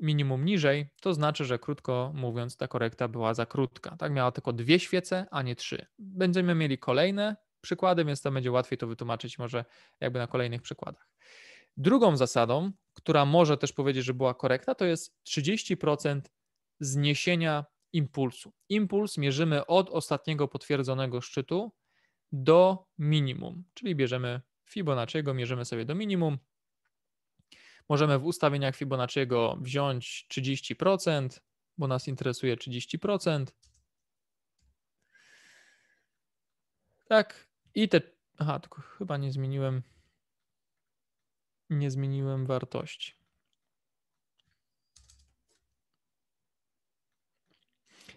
minimum niżej, to znaczy, że krótko mówiąc, ta korekta była za krótka. Tak miała tylko dwie świece, a nie trzy. Będziemy mieli kolejne przykłady, więc to będzie łatwiej to wytłumaczyć może jakby na kolejnych przykładach. Drugą zasadą, która może też powiedzieć, że była korekta, to jest 30% zniesienia impulsu. Impuls mierzymy od ostatniego potwierdzonego szczytu do minimum, czyli bierzemy Fibonacciego, mierzymy sobie do minimum. Możemy w ustawieniach Fibonacciego wziąć 30%, bo nas interesuje 30%. Tak, i te. Aha, tylko chyba nie zmieniłem. Nie zmieniłem wartości.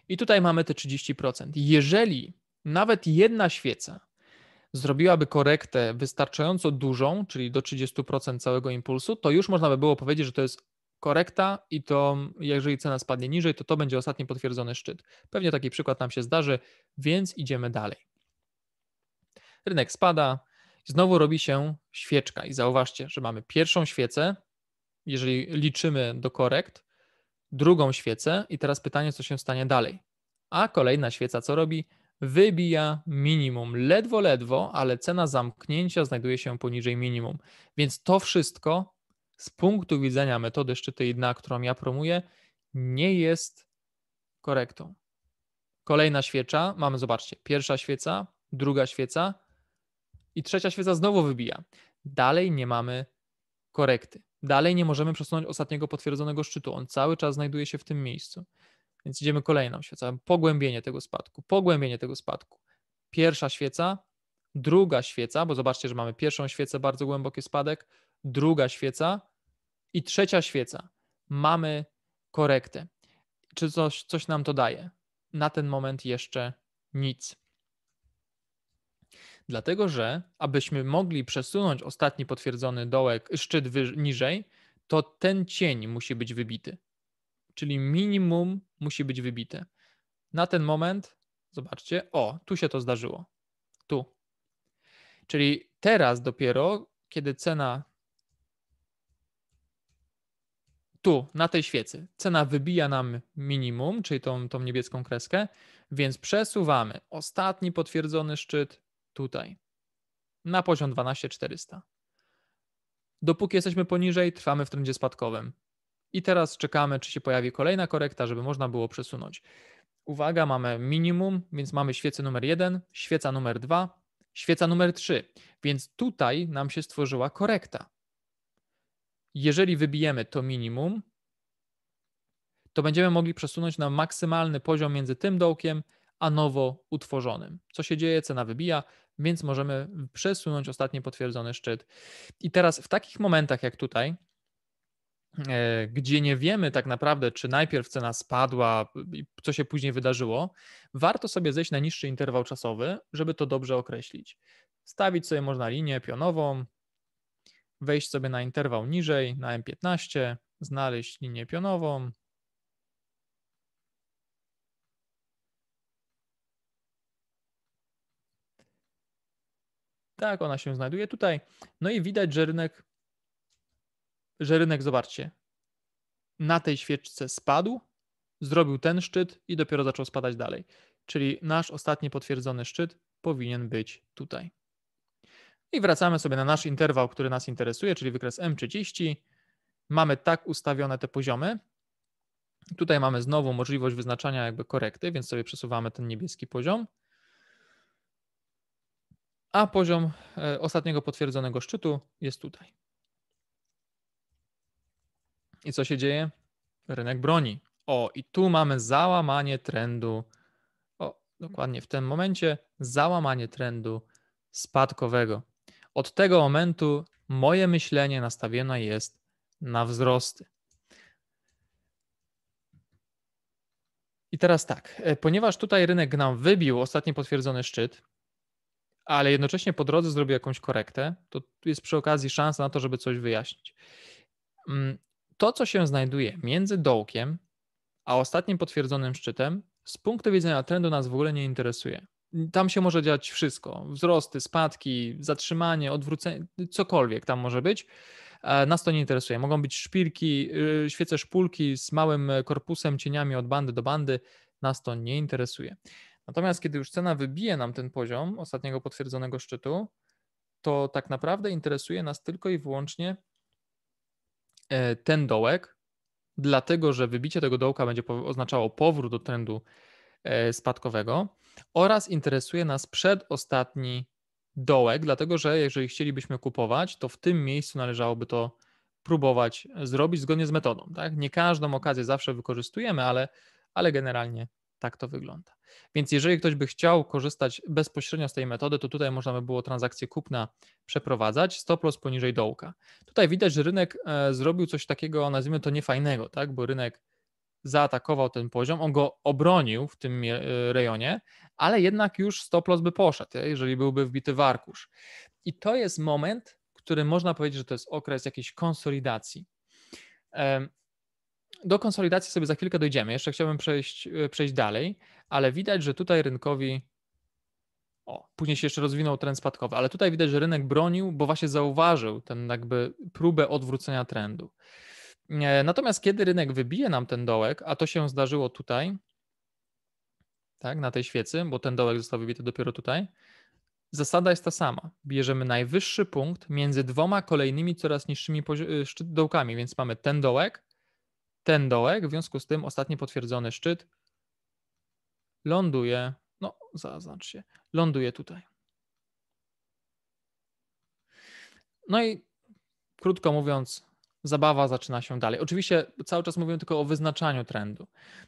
I tutaj mamy te 30%. Jeżeli nawet jedna świeca zrobiłaby korektę wystarczająco dużą, czyli do 30% całego impulsu, to już można by było powiedzieć, że to jest korekta i to jeżeli cena spadnie niżej, to to będzie ostatni potwierdzony szczyt. Pewnie taki przykład nam się zdarzy, więc idziemy dalej. Rynek spada, znowu robi się świeczka i zauważcie, że mamy pierwszą świecę, jeżeli liczymy do korekt, drugą świecę i teraz pytanie, co się stanie dalej. A kolejna świeca co robi? Wybija minimum, ledwo, ledwo, ale cena zamknięcia znajduje się poniżej minimum. Więc to wszystko z punktu widzenia metody szczyty i dna, którą ja promuję, nie jest korektą. Kolejna świecza, mamy, zobaczcie, pierwsza świeca, druga świeca i trzecia świeca znowu wybija. Dalej nie mamy korekty. Dalej nie możemy przesunąć ostatniego potwierdzonego szczytu. On cały czas znajduje się w tym miejscu. Więc idziemy kolejną świecą. Pogłębienie tego spadku, pogłębienie tego spadku. Pierwsza świeca, druga świeca, bo zobaczcie, że mamy pierwszą świecę, bardzo głęboki spadek, druga świeca i trzecia świeca. Mamy korektę. Czy coś, coś nam to daje? Na ten moment jeszcze nic. Dlatego, że abyśmy mogli przesunąć ostatni potwierdzony dołek, szczyt wyż, niżej, to ten cień musi być wybity. Czyli minimum musi być wybite. Na ten moment, zobaczcie, o, tu się to zdarzyło. Tu. Czyli teraz dopiero, kiedy cena tu, na tej świecy, cena wybija nam minimum, czyli tą, tą niebieską kreskę, więc przesuwamy ostatni potwierdzony szczyt tutaj na poziom 12400. Dopóki jesteśmy poniżej, trwamy w trendzie spadkowym. I teraz czekamy, czy się pojawi kolejna korekta, żeby można było przesunąć. Uwaga, mamy minimum, więc mamy świecę numer 1, świeca numer 2, świeca numer 3. Więc tutaj nam się stworzyła korekta. Jeżeli wybijemy to minimum, to będziemy mogli przesunąć na maksymalny poziom między tym dołkiem a nowo utworzonym. Co się dzieje? Cena wybija, więc możemy przesunąć ostatni potwierdzony szczyt. I teraz w takich momentach jak tutaj, e, gdzie nie wiemy tak naprawdę, czy najpierw cena spadła co się później wydarzyło, warto sobie zejść na niższy interwał czasowy, żeby to dobrze określić. Stawić sobie można linię pionową, wejść sobie na interwał niżej, na M15, znaleźć linię pionową, Tak, ona się znajduje tutaj. No i widać, że rynek, że rynek, zobaczcie, na tej świeczce spadł, zrobił ten szczyt i dopiero zaczął spadać dalej. Czyli nasz ostatni potwierdzony szczyt powinien być tutaj. I wracamy sobie na nasz interwał, który nas interesuje, czyli wykres M30. Mamy tak ustawione te poziomy. Tutaj mamy znowu możliwość wyznaczania jakby korekty, więc sobie przesuwamy ten niebieski poziom a poziom e, ostatniego potwierdzonego szczytu jest tutaj. I co się dzieje? Rynek broni. O, i tu mamy załamanie trendu. O, dokładnie w tym momencie załamanie trendu spadkowego. Od tego momentu moje myślenie nastawione jest na wzrosty. I teraz tak, e, ponieważ tutaj rynek nam wybił ostatni potwierdzony szczyt, ale jednocześnie po drodze zrobi jakąś korektę, to jest przy okazji szansa na to, żeby coś wyjaśnić. Mm, to, co się znajduje między dołkiem a ostatnim potwierdzonym szczytem, z punktu widzenia trendu nas w ogóle nie interesuje. Tam się może dziać wszystko: wzrosty, spadki, zatrzymanie, odwrócenie, cokolwiek tam może być. E, nas to nie interesuje. Mogą być szpilki, y, świece szpulki z małym korpusem, cieniami od bandy do bandy. Nas to nie interesuje. Natomiast kiedy już cena wybije nam ten poziom ostatniego potwierdzonego szczytu, to tak naprawdę interesuje nas tylko i wyłącznie e, ten dołek, dlatego że wybicie tego dołka będzie oznaczało powrót do trendu e, spadkowego oraz interesuje nas przedostatni dołek, dlatego że jeżeli chcielibyśmy kupować, to w tym miejscu należałoby to próbować zrobić zgodnie z metodą. Tak? Nie każdą okazję zawsze wykorzystujemy, ale, ale generalnie tak to wygląda. Więc jeżeli ktoś by chciał korzystać bezpośrednio z tej metody, to tutaj można by było transakcję kupna przeprowadzać, stop loss poniżej dołka. Tutaj widać, że rynek e, zrobił coś takiego, nazwijmy to niefajnego, tak? bo rynek zaatakował ten poziom, on go obronił w tym e, rejonie, ale jednak już stop loss by poszedł, jeżeli byłby wbity w arkusz. I to jest moment, który można powiedzieć, że to jest okres jakiejś konsolidacji do konsolidacji sobie za chwilkę dojdziemy. Jeszcze chciałbym przejść, e, przejść dalej, ale widać, że tutaj rynkowi. O, później się jeszcze rozwinął trend spadkowy, ale tutaj widać, że rynek bronił, bo właśnie zauważył ten jakby próbę odwrócenia trendu. E, natomiast kiedy rynek wybije nam ten dołek, a to się zdarzyło tutaj, tak, na tej świecy, bo ten dołek został wybity dopiero tutaj, zasada jest ta sama. Bierzemy najwyższy punkt między dwoma kolejnymi coraz niższymi e, dołkami, więc mamy ten dołek, ten dołek, w związku z tym ostatni potwierdzony szczyt ląduje, no zaznacz się, ląduje tutaj. No i krótko mówiąc, zabawa zaczyna się dalej. Oczywiście cały czas mówimy tylko o wyznaczaniu trendu.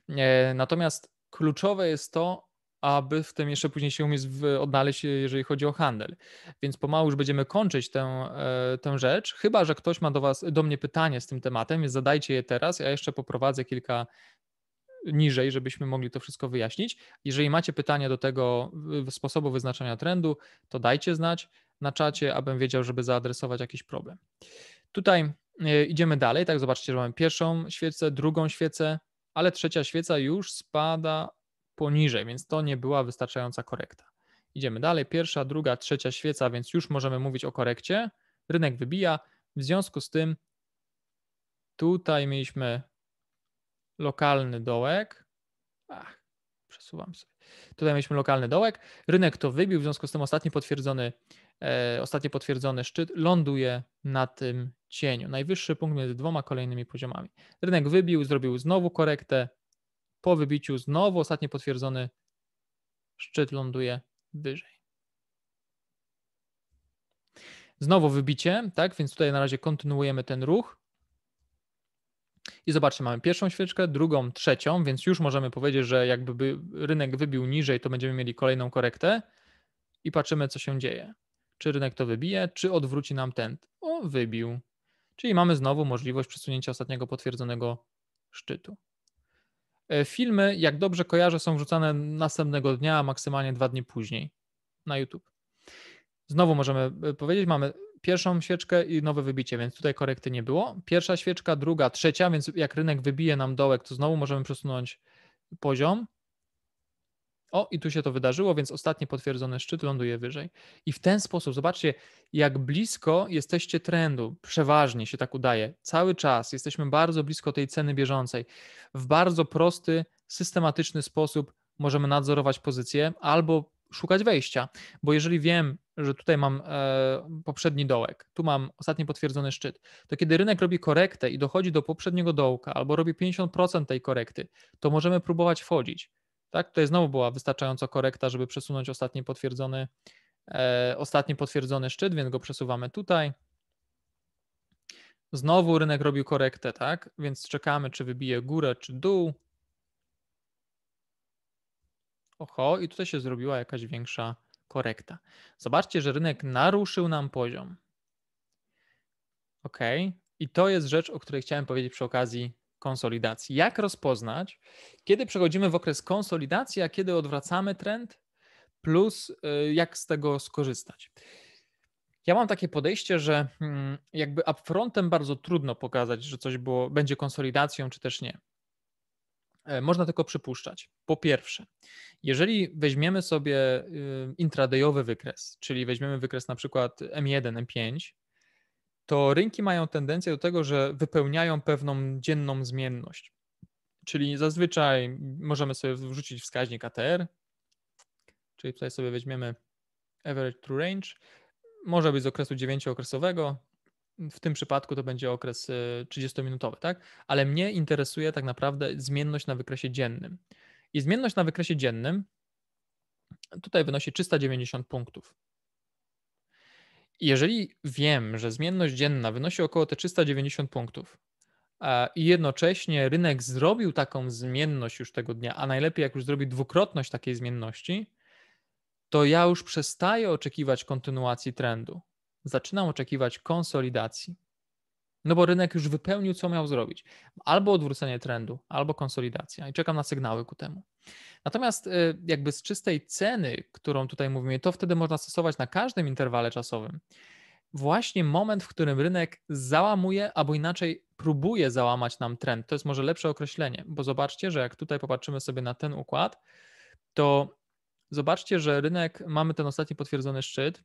E, natomiast kluczowe jest to, aby w tym jeszcze później się umieć odnaleźć, jeżeli chodzi o handel. Więc pomału już będziemy kończyć tę, e, tę rzecz, chyba że ktoś ma do, was, do mnie pytanie z tym tematem, więc zadajcie je teraz. Ja jeszcze poprowadzę kilka niżej, żebyśmy mogli to wszystko wyjaśnić. Jeżeli macie pytania do tego sposobu wyznaczania trendu, to dajcie znać na czacie, abym wiedział, żeby zaadresować jakiś problem. Tutaj e, idziemy dalej, tak zobaczcie, że mamy pierwszą świecę, drugą świecę, ale trzecia świeca już spada poniżej, więc to nie była wystarczająca korekta. Idziemy dalej, pierwsza, druga, trzecia świeca, więc już możemy mówić o korekcie. Rynek wybija, w związku z tym tutaj mieliśmy lokalny dołek. Ach, przesuwam sobie. Tutaj mieliśmy lokalny dołek. Rynek to wybił, w związku z tym ostatni potwierdzony, e, ostatni potwierdzony szczyt ląduje na tym cieniu. Najwyższy punkt między dwoma kolejnymi poziomami. Rynek wybił, zrobił znowu korektę, po wybiciu znowu ostatni potwierdzony szczyt ląduje wyżej. Znowu wybicie, tak? Więc tutaj na razie kontynuujemy ten ruch. I zobaczcie, mamy pierwszą świeczkę, drugą, trzecią, więc już możemy powiedzieć, że jakby rynek wybił niżej, to będziemy mieli kolejną korektę i patrzymy, co się dzieje. Czy rynek to wybije, czy odwróci nam ten. O, wybił. Czyli mamy znowu możliwość przesunięcia ostatniego potwierdzonego szczytu. E, filmy, jak dobrze kojarzę, są wrzucane następnego dnia, maksymalnie dwa dni później na YouTube. Znowu możemy e, powiedzieć, mamy pierwszą świeczkę i nowe wybicie, więc tutaj korekty nie było. Pierwsza świeczka, druga, trzecia, więc jak rynek wybije nam dołek, to znowu możemy przesunąć poziom. O, i tu się to wydarzyło, więc ostatni potwierdzony szczyt ląduje wyżej. I w ten sposób, zobaczcie, jak blisko jesteście trendu. Przeważnie się tak udaje. Cały czas jesteśmy bardzo blisko tej ceny bieżącej. W bardzo prosty, systematyczny sposób możemy nadzorować pozycję albo szukać wejścia, bo jeżeli wiem, że tutaj mam e, poprzedni dołek, tu mam ostatni potwierdzony szczyt, to kiedy rynek robi korektę i dochodzi do poprzedniego dołka albo robi 50% tej korekty, to możemy próbować wchodzić. Tak, tutaj znowu była wystarczająco korekta, żeby przesunąć ostatni potwierdzony, e, ostatni potwierdzony szczyt, więc go przesuwamy tutaj. Znowu rynek robił korektę, tak? Więc czekamy, czy wybije górę, czy dół. Oho, i tutaj się zrobiła jakaś większa korekta. Zobaczcie, że rynek naruszył nam poziom. OK. I to jest rzecz, o której chciałem powiedzieć przy okazji konsolidacji. Jak rozpoznać, kiedy przechodzimy w okres konsolidacji, a kiedy odwracamy trend, plus y, jak z tego skorzystać. Ja mam takie podejście, że mm, jakby upfrontem bardzo trudno pokazać, że coś było, będzie konsolidacją, czy też nie. E, można tylko przypuszczać. Po pierwsze, jeżeli weźmiemy sobie y, intradayowy wykres, czyli weźmiemy wykres na przykład M1, M5, to rynki mają tendencję do tego, że wypełniają pewną dzienną zmienność. Czyli zazwyczaj możemy sobie wrzucić wskaźnik ATR, czyli tutaj sobie weźmiemy average true range. Może być z okresu 9-okresowego, w tym przypadku to będzie okres 30-minutowy, y, tak? Ale mnie interesuje tak naprawdę zmienność na wykresie dziennym. I zmienność na wykresie dziennym tutaj wynosi 390 punktów jeżeli wiem, że zmienność dzienna wynosi około te 390 punktów i jednocześnie rynek zrobił taką zmienność już tego dnia, a najlepiej jak już zrobi dwukrotność takiej zmienności, to ja już przestaję oczekiwać kontynuacji trendu. Zaczynam oczekiwać konsolidacji. No bo rynek już wypełnił, co miał zrobić. Albo odwrócenie trendu, albo konsolidacja. I czekam na sygnały ku temu. Natomiast y, jakby z czystej ceny, którą tutaj mówimy, to wtedy można stosować na każdym interwale czasowym. Właśnie moment, w którym rynek załamuje, albo inaczej próbuje załamać nam trend. To jest może lepsze określenie, bo zobaczcie, że jak tutaj popatrzymy sobie na ten układ, to zobaczcie, że rynek, mamy ten ostatni potwierdzony szczyt,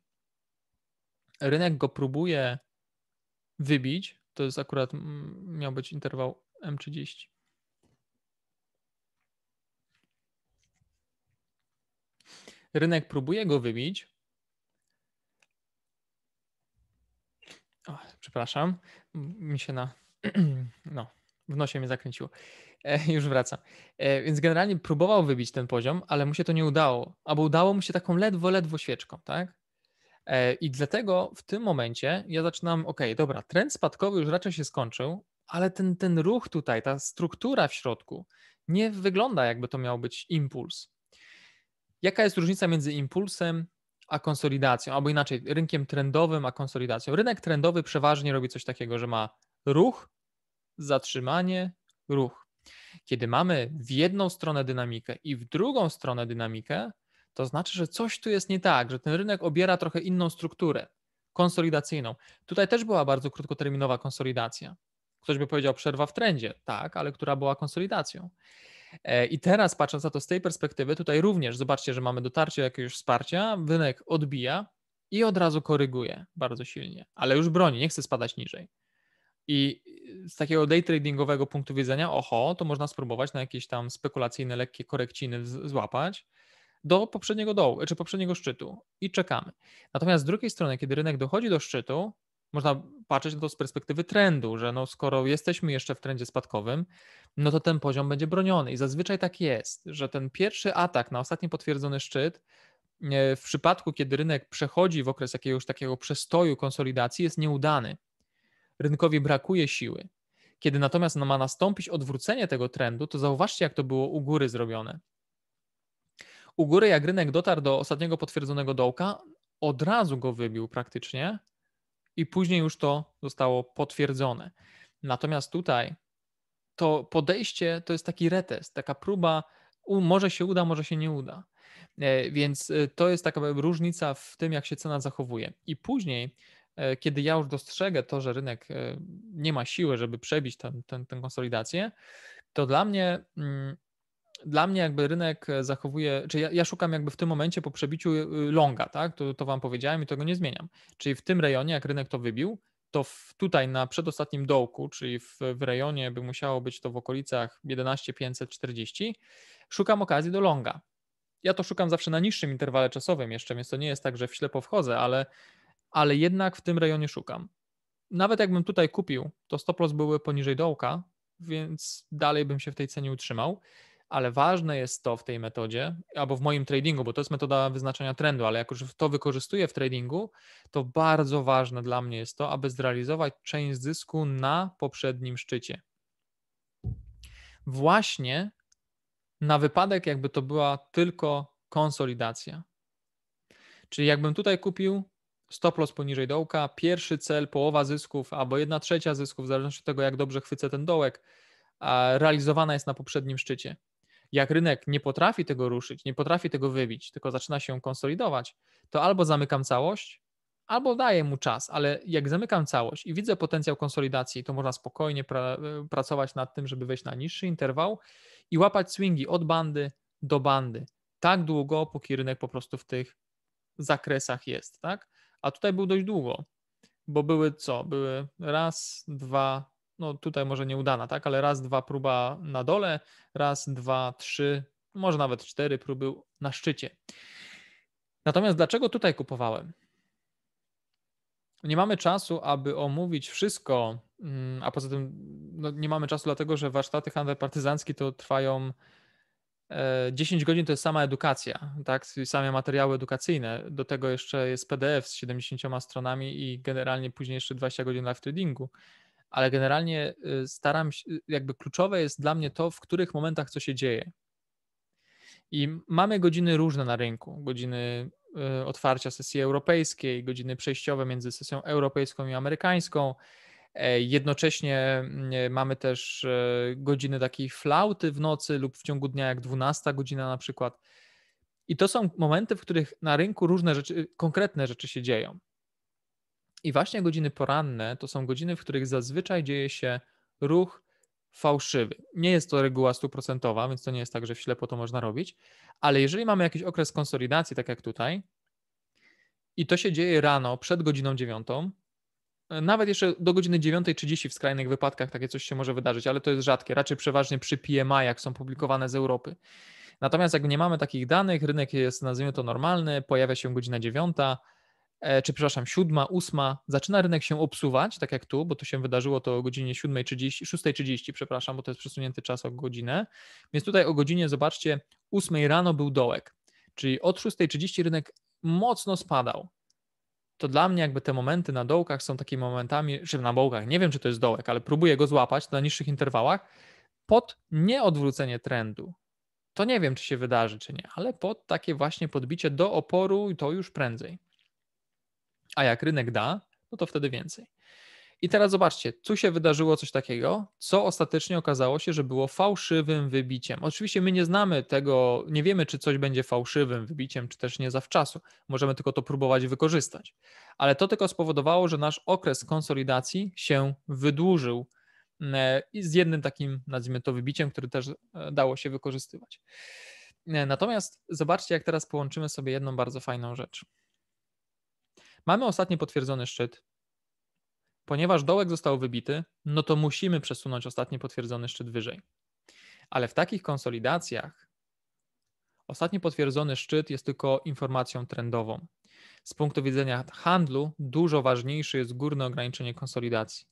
rynek go próbuje wybić, to jest akurat miał być interwał M30. Rynek próbuje go wybić. O, przepraszam, mi się na. *clears throat* No, w nosie mnie zakręciło. E, już wracam. E, więc generalnie próbował wybić ten poziom, ale mu się to nie udało. Albo udało mu się taką ledwo, ledwo świeczką, tak? E, I dlatego w tym momencie ja zaczynam, ok, dobra, trend spadkowy już raczej się skończył, ale ten, ten ruch tutaj, ta struktura w środku nie wygląda jakby to miał być impuls. Jaka jest różnica między impulsem a konsolidacją, albo inaczej, rynkiem trendowym a konsolidacją? Rynek trendowy przeważnie robi coś takiego, że ma ruch, zatrzymanie, ruch. Kiedy mamy w jedną stronę dynamikę i w drugą stronę dynamikę, to znaczy, że coś tu jest nie tak, że ten rynek obiera trochę inną strukturę konsolidacyjną. Tutaj też była bardzo krótkoterminowa konsolidacja. Ktoś by powiedział przerwa w trendzie, tak, ale która była konsolidacją. E, I teraz patrząc na to z tej perspektywy, tutaj również zobaczcie, że mamy dotarcie do jakiegoś wsparcia, rynek odbija i od razu koryguje bardzo silnie, ale już broni, nie chce spadać niżej. I z takiego day tradingowego punktu widzenia, oho, to można spróbować na jakieś tam spekulacyjne, lekkie korekciny złapać, do poprzedniego dołu, czy poprzedniego szczytu i czekamy. Natomiast z drugiej strony, kiedy rynek dochodzi do szczytu, można patrzeć na to z perspektywy trendu, że no skoro jesteśmy jeszcze w trendzie spadkowym, no to ten poziom będzie broniony. I zazwyczaj tak jest, że ten pierwszy atak na ostatni potwierdzony szczyt e, w przypadku, kiedy rynek przechodzi w okres jakiegoś takiego przestoju, konsolidacji, jest nieudany. Rynkowi brakuje siły. Kiedy natomiast ma nastąpić odwrócenie tego trendu, to zauważcie, jak to było u góry zrobione u góry jak rynek dotarł do ostatniego potwierdzonego dołka, od razu go wybił praktycznie i później już to zostało potwierdzone. Natomiast tutaj to podejście to jest taki retest, taka próba, może się uda, może się nie uda. E, więc e, to jest taka różnica w tym, jak się cena zachowuje. I później, e, kiedy ja już dostrzegę to, że rynek nie ma siły, żeby przebić tę konsolidację, to dla mnie mm, dla mnie jakby rynek e, zachowuje, czy ja, ja, szukam jakby w tym momencie po przebiciu e, longa, tak? To, to wam powiedziałem i tego nie zmieniam. Czyli w tym rejonie, jak rynek to wybił, to w, tutaj na przedostatnim dołku, czyli w, w rejonie by musiało być to w okolicach 11540, szukam okazji do longa. Ja to szukam zawsze na niższym interwale czasowym jeszcze, więc to nie jest tak, że w ślepo wchodzę, ale, ale jednak w tym rejonie szukam. Nawet jakbym tutaj kupił, to stop loss były poniżej dołka, więc dalej bym się w tej cenie utrzymał ale ważne jest to w tej metodzie, albo w moim tradingu, bo to jest metoda wyznaczania trendu, ale jak już to wykorzystuję w tradingu, to bardzo ważne dla mnie jest to, aby zrealizować część zysku na poprzednim szczycie. Właśnie na wypadek, jakby to była tylko konsolidacja. Czyli jakbym tutaj kupił stop loss poniżej dołka, pierwszy cel, połowa zysków albo jedna trzecia zysków, w zależności od tego, jak dobrze chwycę ten dołek, realizowana jest na poprzednim szczycie. Jak rynek nie potrafi tego ruszyć, nie potrafi tego wybić, tylko zaczyna się konsolidować, to albo zamykam całość, albo daję mu czas, ale jak zamykam całość i widzę potencjał konsolidacji, to można spokojnie pra e, pracować nad tym, żeby wejść na niższy interwał i łapać swingi od bandy do bandy. Tak długo, póki rynek po prostu w tych zakresach jest, tak? A tutaj był dość długo, bo były co? Były raz, dwa, no tutaj może nieudana, tak, ale raz, dwa próba na dole, raz, dwa, trzy, może nawet cztery próby na szczycie. Natomiast dlaczego tutaj kupowałem? Nie mamy czasu, aby omówić wszystko, mm, a poza tym no, nie mamy czasu, dlatego że warsztaty handel partyzancki to trwają 10 e, godzin to jest sama edukacja, tak? same materiały edukacyjne. Do tego jeszcze jest PDF z 70 stronami i generalnie później jeszcze 20 godzin live tradingu ale generalnie y, staram się, y, jakby kluczowe jest dla mnie to, w których momentach co się dzieje. I mamy godziny różne na rynku, godziny y, otwarcia sesji europejskiej, godziny przejściowe między sesją europejską i amerykańską. E, jednocześnie mm, e, mamy też e, godziny takiej flauty w nocy lub w ciągu dnia, jak 12 godzina na przykład. I to są momenty, w których na rynku różne rzeczy, konkretne rzeczy się dzieją. I właśnie godziny poranne to są godziny, w których zazwyczaj dzieje się ruch fałszywy. Nie jest to reguła stuprocentowa, więc to nie jest tak, że w ślepo to można robić, ale jeżeli mamy jakiś okres konsolidacji, tak jak tutaj, i to się dzieje rano przed godziną dziewiątą, e, nawet jeszcze do godziny 9.30 w skrajnych wypadkach takie coś się może wydarzyć, ale to jest rzadkie, raczej przeważnie przy PMA, jak są publikowane z Europy. Natomiast jak nie mamy takich danych, rynek jest, nazwijmy to, normalny, pojawia się godzina 9, E, czy przepraszam, siódma, ósma, zaczyna rynek się obsuwać, tak jak tu, bo to się wydarzyło to o godzinie 7.30, 6.30, przepraszam, bo to jest przesunięty czas o godzinę. Więc tutaj o godzinie, zobaczcie, 8 rano był dołek, czyli od 6.30 rynek mocno spadał. To dla mnie jakby te momenty na dołkach są takimi momentami, czy na dołkach, nie wiem, czy to jest dołek, ale próbuję go złapać na niższych interwałach pod nieodwrócenie trendu. To nie wiem, czy się wydarzy, czy nie, ale pod takie właśnie podbicie do oporu i to już prędzej a jak rynek da, no to wtedy więcej. I teraz zobaczcie, tu się wydarzyło coś takiego, co ostatecznie okazało się, że było fałszywym wybiciem. Oczywiście my nie znamy tego, nie wiemy, czy coś będzie fałszywym wybiciem, czy też nie zawczasu. Możemy tylko to próbować wykorzystać. Ale to tylko spowodowało, że nasz okres konsolidacji się wydłużył mm, e, z jednym takim, nazwijmy to, wybiciem, który też e, dało się wykorzystywać. E, natomiast zobaczcie, jak teraz połączymy sobie jedną bardzo fajną rzecz. Mamy ostatni potwierdzony szczyt. Ponieważ dołek został wybity, no to musimy przesunąć ostatni potwierdzony szczyt wyżej. Ale w takich konsolidacjach ostatni potwierdzony szczyt jest tylko informacją trendową. Z punktu widzenia handlu dużo ważniejsze jest górne ograniczenie konsolidacji,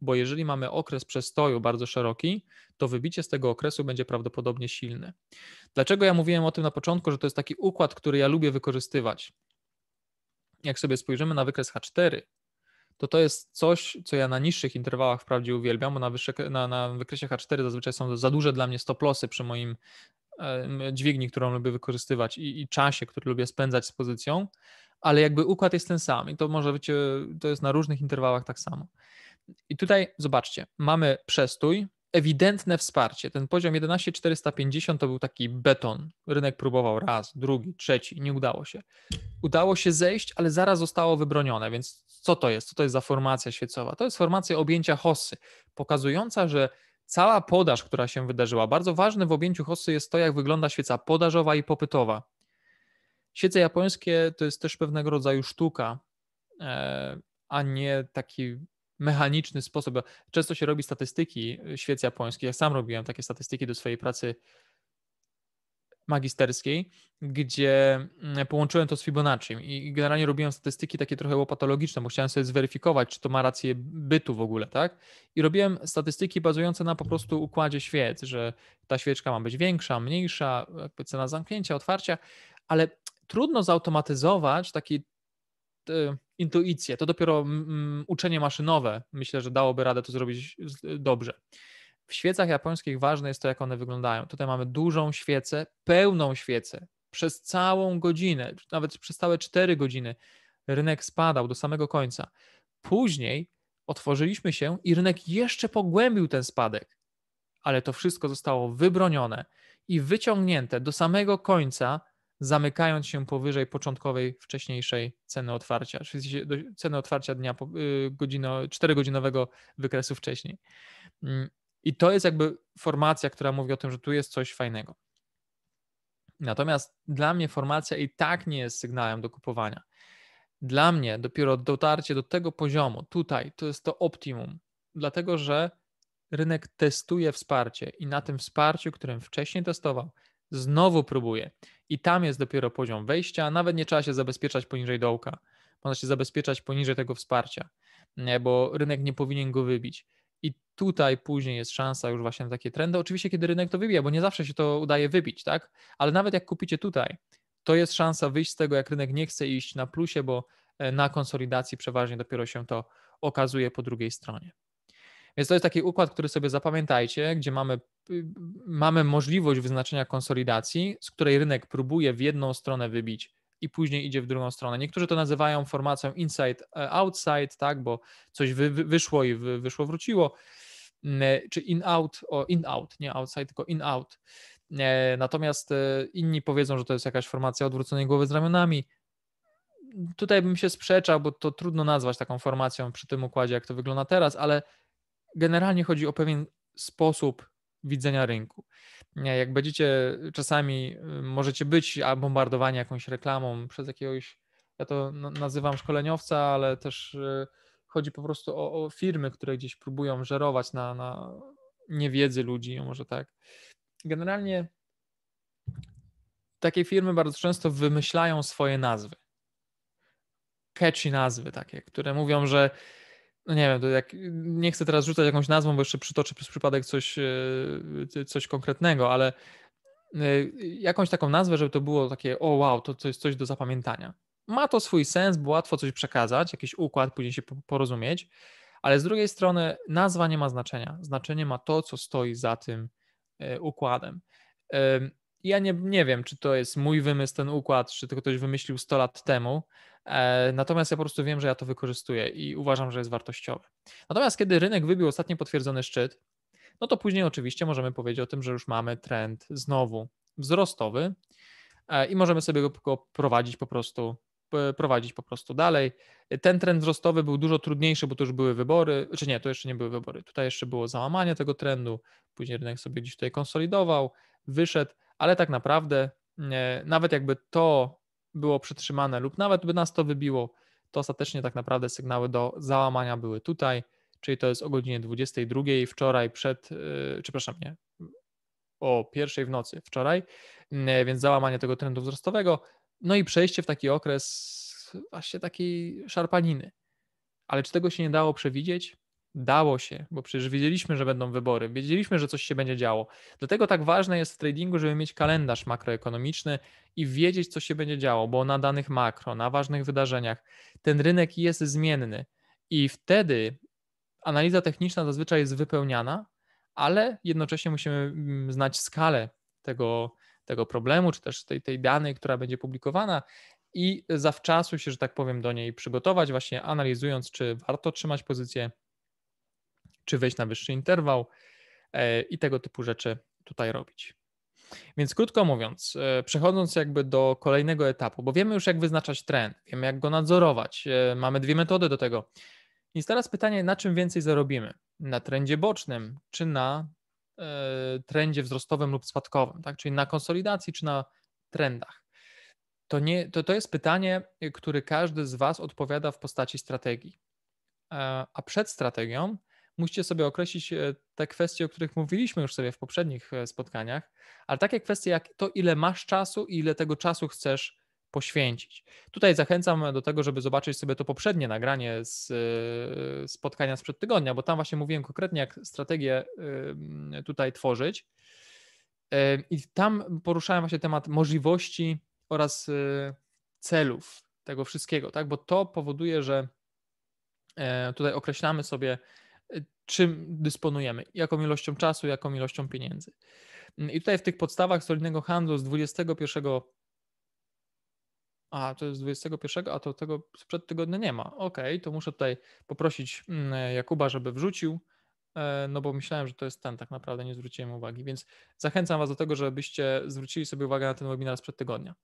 bo jeżeli mamy okres przestoju bardzo szeroki, to wybicie z tego okresu będzie prawdopodobnie silne. Dlaczego ja mówiłem o tym na początku, że to jest taki układ, który ja lubię wykorzystywać? jak sobie spojrzymy na wykres H4, to to jest coś, co ja na niższych interwałach wprawdzie uwielbiam, bo na, wyższe, na, na wykresie H4 zazwyczaj są za duże dla mnie stoplosy przy moim e, dźwigni, którą lubię wykorzystywać i, i czasie, który lubię spędzać z pozycją, ale jakby układ jest ten sam i to może być, e, to jest na różnych interwałach tak samo. I tutaj zobaczcie, mamy przestój, ewidentne wsparcie. Ten poziom 11450 to był taki beton. Rynek próbował raz, drugi, trzeci, nie udało się. Udało się zejść, ale zaraz zostało wybronione, więc co to jest? Co to jest za formacja świecowa? To jest formacja objęcia Hossy, pokazująca, że cała podaż, która się wydarzyła, bardzo ważne w objęciu Hossy jest to, jak wygląda świeca podażowa i popytowa. Świece japońskie to jest też pewnego rodzaju sztuka, e, a nie taki mechaniczny sposób. Często się robi statystyki y, świec japońskich. Ja sam robiłem takie statystyki do swojej pracy magisterskiej, gdzie mm, połączyłem to z Fibonacci i generalnie robiłem statystyki takie trochę łopatologiczne, bo chciałem sobie zweryfikować, czy to ma rację bytu w ogóle, tak? I robiłem statystyki bazujące na po prostu układzie świec, że ta świeczka ma być większa, mniejsza, jakby cena zamknięcia, otwarcia, ale trudno zautomatyzować taki y, intuicję. To dopiero mm, mm, uczenie maszynowe, myślę, że dałoby radę to zrobić dobrze. W świecach japońskich ważne jest to, jak one wyglądają. Tutaj mamy dużą świecę, pełną świecę, przez całą godzinę, nawet przez całe 4 godziny rynek spadał do samego końca. Później otworzyliśmy się i rynek jeszcze pogłębił ten spadek, ale to wszystko zostało wybronione i wyciągnięte do samego końca zamykając się powyżej początkowej, wcześniejszej ceny otwarcia, czyli ceny otwarcia dnia, y, godzino, 4-godzinowego wykresu wcześniej. Mm, I to jest jakby formacja, która mówi o tym, że tu jest coś fajnego. Natomiast dla mnie formacja i tak nie jest sygnałem do kupowania. Dla mnie dopiero dotarcie do tego poziomu, tutaj, to jest to optimum, dlatego że rynek testuje wsparcie i na tym wsparciu, którym wcześniej testował, znowu próbuje. I tam jest dopiero poziom wejścia, nawet nie trzeba się zabezpieczać poniżej dołka. Można się zabezpieczać poniżej tego wsparcia, bo rynek nie powinien go wybić. I tutaj później jest szansa już właśnie na takie trendy. Oczywiście, kiedy rynek to wybija, bo nie zawsze się to udaje wybić, tak? Ale nawet jak kupicie tutaj, to jest szansa wyjść z tego, jak rynek nie chce iść na plusie, bo e, na konsolidacji przeważnie dopiero się to okazuje po drugiej stronie. Więc to jest taki układ, który sobie zapamiętajcie, gdzie mamy, y, mamy możliwość wyznaczenia konsolidacji, z której rynek próbuje w jedną stronę wybić i później idzie w drugą stronę. Niektórzy to nazywają formacją inside e, outside, tak, bo coś wy, wyszło i wy, wyszło wróciło, mm, e, czy in out, in out, nie outside, tylko in out. E, natomiast inni powiedzą, że to jest jakaś formacja odwróconej głowy z ramionami. Tutaj bym się sprzeczał, bo to trudno nazwać taką formacją przy tym układzie, jak to wygląda teraz, ale generalnie chodzi o pewien sposób widzenia rynku. Jak będziecie czasami, y, możecie być bombardowani jakąś reklamą przez jakiegoś, ja to nazywam szkoleniowca, ale też y, chodzi po prostu o, o firmy, które gdzieś próbują żerować na, na niewiedzy ludzi, może tak. Generalnie takie firmy bardzo często wymyślają swoje nazwy. Catchy nazwy takie, które mówią, że no nie wiem, to jak, nie chcę teraz rzucać jakąś nazwą, bo jeszcze przytoczę przez przypadek coś, e, e, coś konkretnego, ale e, jakąś taką nazwę, żeby to było takie, o wow, to, to jest coś do zapamiętania. Ma to swój sens, bo łatwo coś przekazać, jakiś układ, później się porozumieć, ale z drugiej strony nazwa nie ma znaczenia. Znaczenie ma to, co stoi za tym układem ja nie, nie wiem, czy to jest mój wymysł, ten układ, czy tylko ktoś wymyślił 100 lat temu. E, natomiast ja po prostu wiem, że ja to wykorzystuję i uważam, że jest wartościowe. Natomiast kiedy rynek wybił ostatni potwierdzony szczyt, no to później oczywiście możemy powiedzieć o tym, że już mamy trend znowu wzrostowy e, i możemy sobie go prowadzić po prostu prowadzić po prostu dalej. Ten trend wzrostowy był dużo trudniejszy, bo to już były wybory, czy nie, to jeszcze nie były wybory. Tutaj jeszcze było załamanie tego trendu, później rynek sobie gdzieś tutaj konsolidował, wyszedł, ale tak naprawdę e, nawet jakby to było przytrzymane lub nawet by nas to wybiło, to ostatecznie tak naprawdę sygnały do załamania były tutaj, czyli to jest o godzinie 22 wczoraj przed, czy e, przepraszam, nie, o pierwszej w nocy wczoraj, e, więc załamanie tego trendu wzrostowego, no i przejście w taki okres właśnie takiej szarpaniny. Ale czy tego się nie dało przewidzieć? dało się, bo przecież wiedzieliśmy, że będą wybory, wiedzieliśmy, że coś się będzie działo. Dlatego tak ważne jest w tradingu, żeby mieć kalendarz makroekonomiczny i wiedzieć, co się będzie działo, bo na danych makro, na ważnych wydarzeniach ten rynek jest zmienny i wtedy analiza techniczna zazwyczaj jest wypełniana, ale jednocześnie musimy mm, znać skalę tego, tego problemu, czy też tej, tej danej, która będzie publikowana, i zawczasu się, że tak powiem, do niej przygotować, właśnie analizując, czy warto trzymać pozycję, czy wejść na wyższy interwał e, i tego typu rzeczy tutaj robić. Więc krótko mówiąc, e, przechodząc jakby do kolejnego etapu, bo wiemy już jak wyznaczać trend, wiemy jak go nadzorować, e, mamy dwie metody do tego. Więc teraz pytanie, na czym więcej zarobimy? Na trendzie bocznym, czy na trendzie wzrostowym lub spadkowym, tak? czyli na konsolidacji, czy na trendach? To, nie, to, to jest pytanie, które każdy z Was odpowiada w postaci strategii. A przed strategią musicie sobie określić e, te kwestie, o których mówiliśmy już sobie w poprzednich e, spotkaniach, ale takie kwestie jak to, ile masz czasu i ile tego czasu chcesz poświęcić. Tutaj zachęcam do tego, żeby zobaczyć sobie to poprzednie nagranie z e, spotkania sprzed tygodnia, bo tam właśnie mówiłem konkretnie, jak strategię tutaj tworzyć. I tam poruszałem właśnie temat możliwości oraz celów tego wszystkiego, tak? Bo to powoduje, że tutaj określamy sobie czym dysponujemy, jaką ilością czasu, jaką ilością pieniędzy. I tutaj w tych podstawach solidnego handlu z 21 a, to jest 21, a to tego sprzed tygodnia nie ma. Ok, to muszę tutaj poprosić mm, Jakuba, żeby wrzucił, e, no bo myślałem, że to jest ten, tak naprawdę nie zwróciłem uwagi, więc zachęcam Was do tego, żebyście zwrócili sobie uwagę na ten webinar sprzed tygodnia.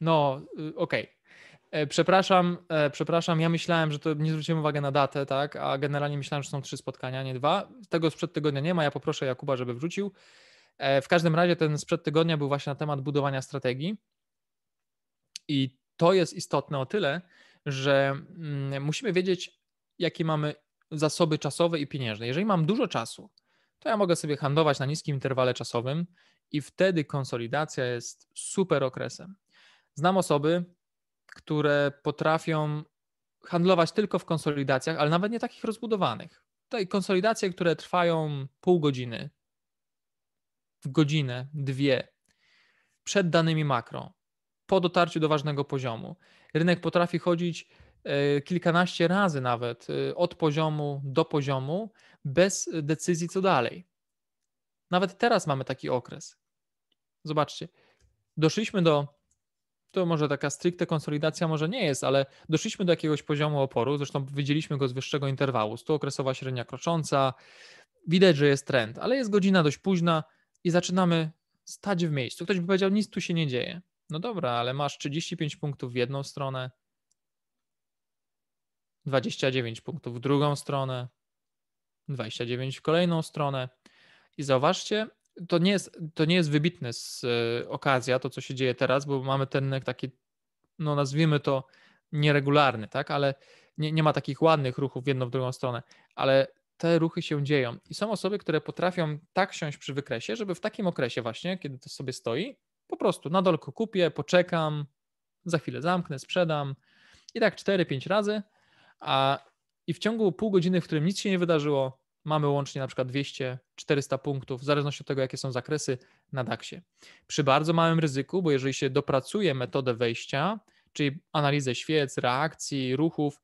No, y, ok, E, przepraszam, e, przepraszam, ja myślałem, że to nie zwróciłem uwagi na datę, tak, a generalnie myślałem, że są trzy spotkania, nie dwa. Tego sprzed tygodnia nie ma, ja poproszę Jakuba, żeby wrzucił. E, w każdym razie ten sprzed tygodnia był właśnie na temat budowania strategii i to jest istotne o tyle, że mm, musimy wiedzieć, jakie mamy zasoby czasowe i pieniężne. Jeżeli mam dużo czasu, to ja mogę sobie handlować na niskim interwale czasowym i wtedy konsolidacja jest super okresem. Znam osoby, które potrafią handlować tylko w konsolidacjach, ale nawet nie takich rozbudowanych. Tutaj konsolidacje, które trwają pół godziny, w godzinę, dwie, przed danymi makro, po dotarciu do ważnego poziomu. Rynek potrafi chodzić e, kilkanaście razy nawet e, od poziomu do poziomu bez decyzji, co dalej. Nawet teraz mamy taki okres. Zobaczcie, doszliśmy do to może taka stricte konsolidacja może nie jest, ale doszliśmy do jakiegoś poziomu oporu, zresztą widzieliśmy go z wyższego interwału, stuokresowa średnia krocząca, widać, że jest trend, ale jest godzina dość późna i zaczynamy stać w miejscu. Ktoś by powiedział, nic tu się nie dzieje. No dobra, ale masz 35 punktów w jedną stronę, 29 punktów w drugą stronę, 29 w kolejną stronę i zauważcie, to nie jest, to nie jest wybitne z y, okazja, to co się dzieje teraz, bo mamy ten taki, no nazwijmy to nieregularny, tak, ale nie, nie ma takich ładnych ruchów w jedną, w drugą stronę, ale te ruchy się dzieją i są osoby, które potrafią tak siąść przy wykresie, żeby w takim okresie właśnie, kiedy to sobie stoi, po prostu na dolku kupię, poczekam, za chwilę zamknę, sprzedam i tak 4-5 razy, a i w ciągu pół godziny, w którym nic się nie wydarzyło, mamy łącznie na przykład 200-400 punktów, w zależności od tego, jakie są zakresy na DAX-ie. Przy bardzo małym ryzyku, bo jeżeli się dopracuje metodę wejścia, czyli analizę świec, reakcji, ruchów,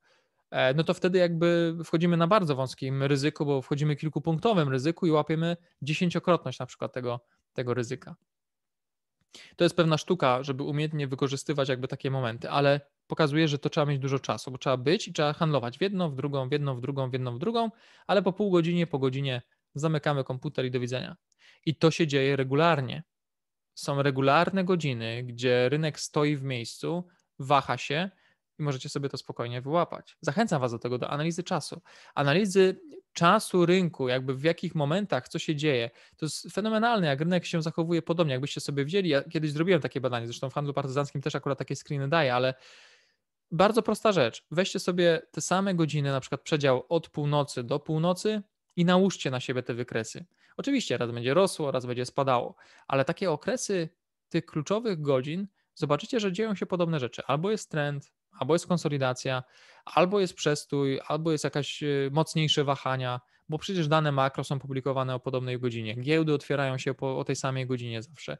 e, no to wtedy jakby wchodzimy na bardzo wąskim ryzyku, bo wchodzimy w kilkupunktowym ryzyku i łapiemy dziesięciokrotność na przykład tego, tego ryzyka. To jest pewna sztuka, żeby umiejętnie wykorzystywać jakby takie momenty, ale pokazuje, że to trzeba mieć dużo czasu, bo trzeba być i trzeba handlować w jedną, w drugą, w jedną, w drugą, w jedną, w drugą, ale po pół godzinie, po godzinie zamykamy komputer i do widzenia. I to się dzieje regularnie. Są regularne godziny, gdzie rynek stoi w miejscu, waha się i możecie sobie to spokojnie wyłapać. Zachęcam Was do tego, do analizy czasu. Analizy czasu rynku, jakby w jakich momentach, co się dzieje. To jest fenomenalne, jak rynek się zachowuje podobnie, jakbyście sobie wzięli. Ja kiedyś zrobiłem takie badanie, zresztą w handlu partyzanckim też akurat takie screeny daję, ale bardzo prosta rzecz. Weźcie sobie te same godziny, na przykład przedział od północy do północy i nałóżcie na siebie te wykresy. Oczywiście raz będzie rosło, raz będzie spadało, ale takie okresy tych kluczowych godzin zobaczycie, że dzieją się podobne rzeczy. Albo jest trend, albo jest konsolidacja, albo jest przestój, albo jest jakaś e, mocniejsze wahania, bo przecież dane makro są publikowane o podobnej godzinie. Giełdy otwierają się po, o tej samej godzinie zawsze.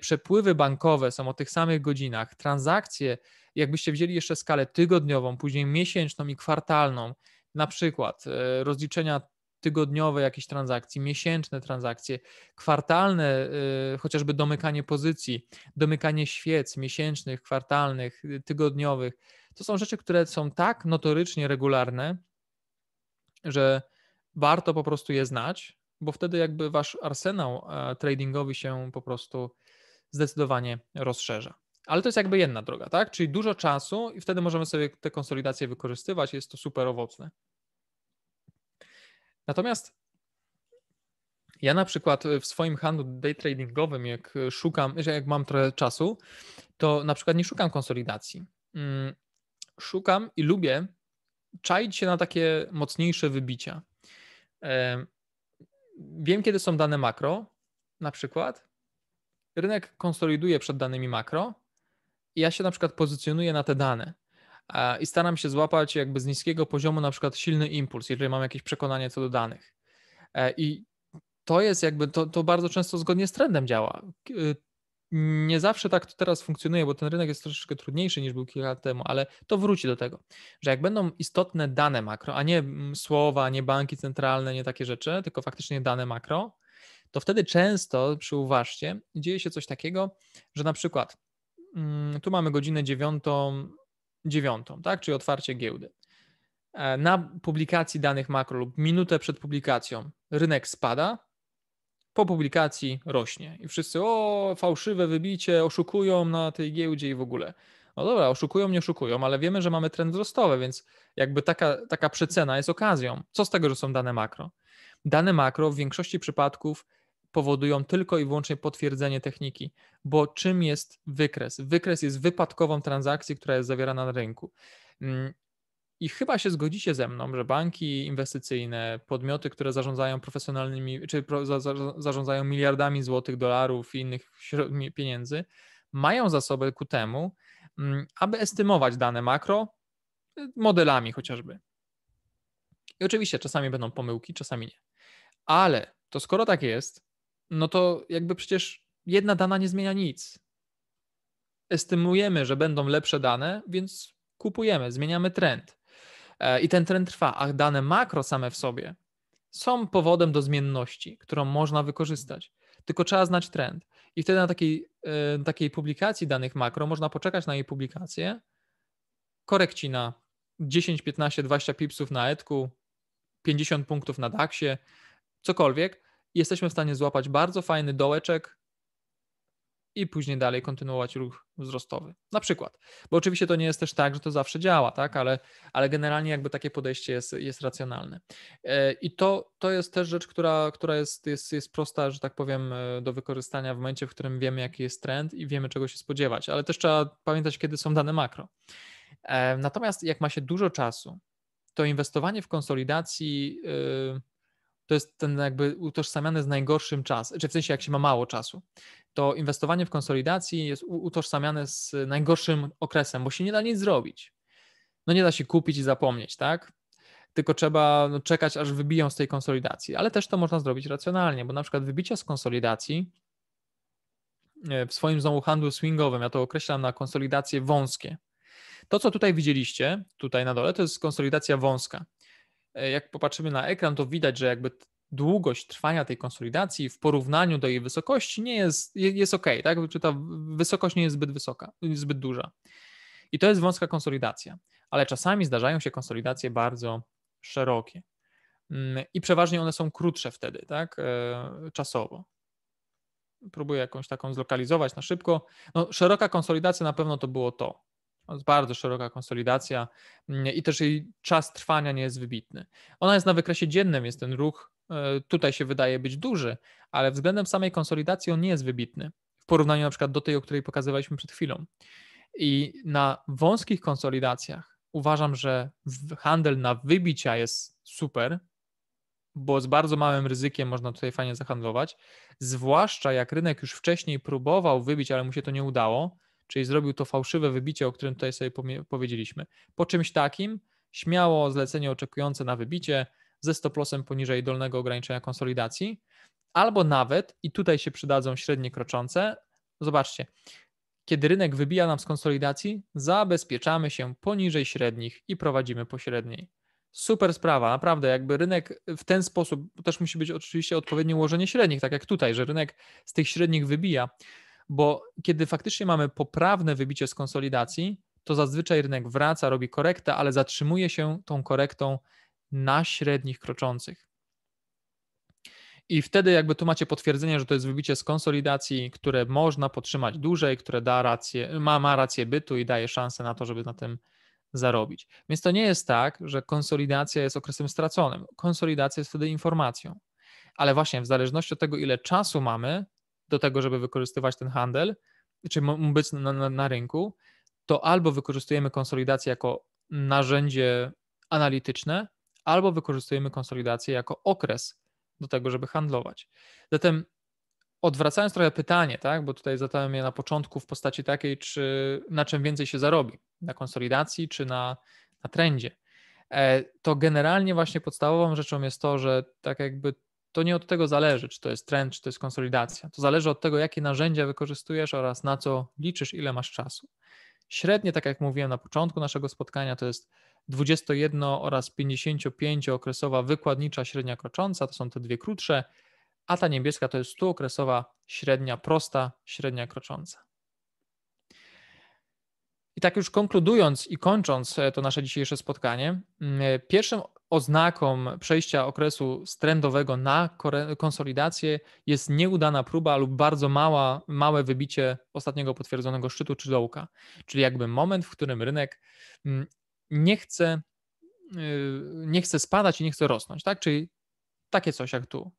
Przepływy bankowe są o tych samych godzinach. Transakcje jakbyście wzięli jeszcze skalę tygodniową, później miesięczną i kwartalną, na przykład e, rozliczenia tygodniowe jakieś transakcji, miesięczne transakcje, kwartalne, e, chociażby domykanie pozycji, domykanie świec miesięcznych, kwartalnych, e, tygodniowych, to są rzeczy, które są tak notorycznie regularne, że warto po prostu je znać, bo wtedy jakby wasz arsenał tradingowy się po prostu zdecydowanie rozszerza. Ale to jest jakby jedna droga, tak? Czyli dużo czasu i wtedy możemy sobie te konsolidacje wykorzystywać, jest to super owocne. Natomiast ja na przykład e, w swoim handlu day tradingowym, jak e, szukam, jak mam trochę czasu, to na przykład nie szukam konsolidacji. Mm, szukam i lubię czaić się na takie mocniejsze wybicia. E, wiem, kiedy są dane makro, na przykład. Rynek konsoliduje przed danymi makro, ja się na przykład pozycjonuję na te dane i staram się złapać jakby z niskiego poziomu na przykład silny impuls, jeżeli mam jakieś przekonanie co do danych. E, I to jest jakby, to, to bardzo często zgodnie z trendem działa. Y, nie zawsze tak to teraz funkcjonuje, bo ten rynek jest troszeczkę trudniejszy niż był kilka lat temu, ale to wróci do tego, że jak będą istotne dane makro, a nie słowa, nie banki centralne, nie takie rzeczy, tylko faktycznie dane makro, to wtedy często, przyuważcie, dzieje się coś takiego, że na przykład Mm, tu mamy godzinę dziewiątą, dziewiątą, tak? Czyli otwarcie giełdy. E, na publikacji danych makro lub minutę przed publikacją rynek spada, po publikacji rośnie i wszyscy o, fałszywe wybicie, oszukują na tej giełdzie i w ogóle. No dobra, oszukują, nie oszukują, ale wiemy, że mamy trend wzrostowy, więc jakby taka, taka przecena jest okazją. Co z tego, że są dane makro? Dane makro w większości przypadków powodują tylko i wyłącznie potwierdzenie techniki, bo czym jest wykres? Wykres jest wypadkową transakcji, która jest zawierana na rynku. Mm, I chyba się zgodzicie ze mną, że banki inwestycyjne, podmioty, które zarządzają profesjonalnymi, czy zarządzają miliardami złotych, dolarów i innych pieniędzy, mają zasoby ku temu, mm, aby estymować dane makro y, modelami chociażby. I oczywiście czasami będą pomyłki, czasami nie. Ale to skoro tak jest, no to jakby przecież jedna dana nie zmienia nic. Estymujemy, że będą lepsze dane, więc kupujemy, zmieniamy trend. E, I ten trend trwa, a dane makro same w sobie są powodem do zmienności, którą można wykorzystać. Tylko trzeba znać trend. I wtedy na takiej, e, takiej publikacji danych makro można poczekać na jej publikację, korekci na 10, 15, 20 pipsów na etku, 50 punktów na DAXie, cokolwiek jesteśmy w stanie złapać bardzo fajny dołeczek i później dalej kontynuować ruch wzrostowy. Na przykład, bo oczywiście to nie jest też tak, że to zawsze działa, tak, ale, ale generalnie jakby takie podejście jest, jest racjonalne. E, I to, to jest też rzecz, która, która jest, jest, jest prosta, że tak powiem, e, do wykorzystania w momencie, w którym wiemy, jaki jest trend i wiemy, czego się spodziewać, ale też trzeba pamiętać, kiedy są dane makro. E, natomiast jak ma się dużo czasu, to inwestowanie w konsolidacji y, to jest ten jakby utożsamiany z najgorszym czas, czy w sensie jak się ma mało czasu, to inwestowanie w konsolidacji jest utożsamiane z najgorszym okresem, bo się nie da nic zrobić. No nie da się kupić i zapomnieć, tak? Tylko trzeba no, czekać, aż wybiją z tej konsolidacji. Ale też to można zrobić racjonalnie, bo na przykład wybicia z konsolidacji e, w swoim znowu handlu swingowym, ja to określam na konsolidacje wąskie. To, co tutaj widzieliście, tutaj na dole, to jest konsolidacja wąska. E, jak popatrzymy na ekran, to widać, że jakby długość trwania tej konsolidacji w porównaniu do jej wysokości nie jest, jest ok, tak? Czy ta wysokość nie jest zbyt wysoka, zbyt duża. I to jest wąska konsolidacja, ale czasami zdarzają się konsolidacje bardzo szerokie. Mm, I przeważnie one są krótsze wtedy, tak? E, czasowo. Próbuję jakąś taką zlokalizować na szybko. No, szeroka konsolidacja na pewno to było to. No, jest bardzo szeroka konsolidacja mm, i też jej czas trwania nie jest wybitny. Ona jest na wykresie dziennym, jest ten ruch e, tutaj się wydaje być duży, ale względem samej konsolidacji on nie jest wybitny w porównaniu na przykład do tej, o której pokazywaliśmy przed chwilą. I na wąskich konsolidacjach uważam, że handel na wybicia jest super, bo z bardzo małym ryzykiem można tutaj fajnie zahandlować. Zwłaszcza jak rynek już wcześniej próbował wybić, ale mu się to nie udało, czyli zrobił to fałszywe wybicie, o którym tutaj sobie powiedzieliśmy. Po czymś takim śmiało zlecenie oczekujące na wybicie ze stop lossem poniżej dolnego ograniczenia konsolidacji, albo nawet, i tutaj się przydadzą średnie kroczące, zobaczcie, kiedy rynek wybija nam z konsolidacji, zabezpieczamy się poniżej średnich i prowadzimy pośredniej. Super sprawa, naprawdę, jakby rynek w ten sposób, też musi być oczywiście odpowiednie ułożenie średnich, tak jak tutaj, że rynek z tych średnich wybija, bo kiedy faktycznie mamy poprawne wybicie z konsolidacji, to zazwyczaj rynek wraca, robi korektę, ale zatrzymuje się tą korektą na średnich kroczących. I wtedy jakby tu macie potwierdzenie, że to jest wybicie z konsolidacji, które można podtrzymać dłużej, które da rację, ma, ma rację bytu i daje szansę na to, żeby na tym zarobić. Więc to nie jest tak, że konsolidacja jest okresem straconym. Konsolidacja jest wtedy informacją. Ale właśnie w zależności od tego, ile czasu mamy, do tego, żeby wykorzystywać ten handel, czy być na, na, na rynku, to albo wykorzystujemy konsolidację jako narzędzie analityczne, albo wykorzystujemy konsolidację jako okres do tego, żeby handlować. Zatem odwracając trochę pytanie, tak, bo tutaj zadałem je na początku w postaci takiej, czy na czym więcej się zarobi, na konsolidacji czy na, na trendzie, e, to generalnie właśnie podstawową rzeczą jest to, że tak jakby to nie od tego zależy, czy to jest trend, czy to jest konsolidacja. To zależy od tego, jakie narzędzia wykorzystujesz oraz na co liczysz, ile masz czasu. Średnie, tak jak mówiłem na początku naszego spotkania, to jest 21 oraz 55-okresowa wykładnicza średnia krocząca, to są te dwie krótsze, a ta niebieska to jest 100-okresowa średnia prosta, średnia krocząca. I tak już konkludując i kończąc e, to nasze dzisiejsze spotkanie, e, pierwszym oznaką przejścia okresu strendowego na konsolidację jest nieudana próba lub bardzo mała, małe wybicie ostatniego potwierdzonego szczytu czy dołka. Czyli jakby moment, w którym rynek mm, nie chce, y, nie chce spadać i nie chce rosnąć, tak? Czyli takie coś jak tu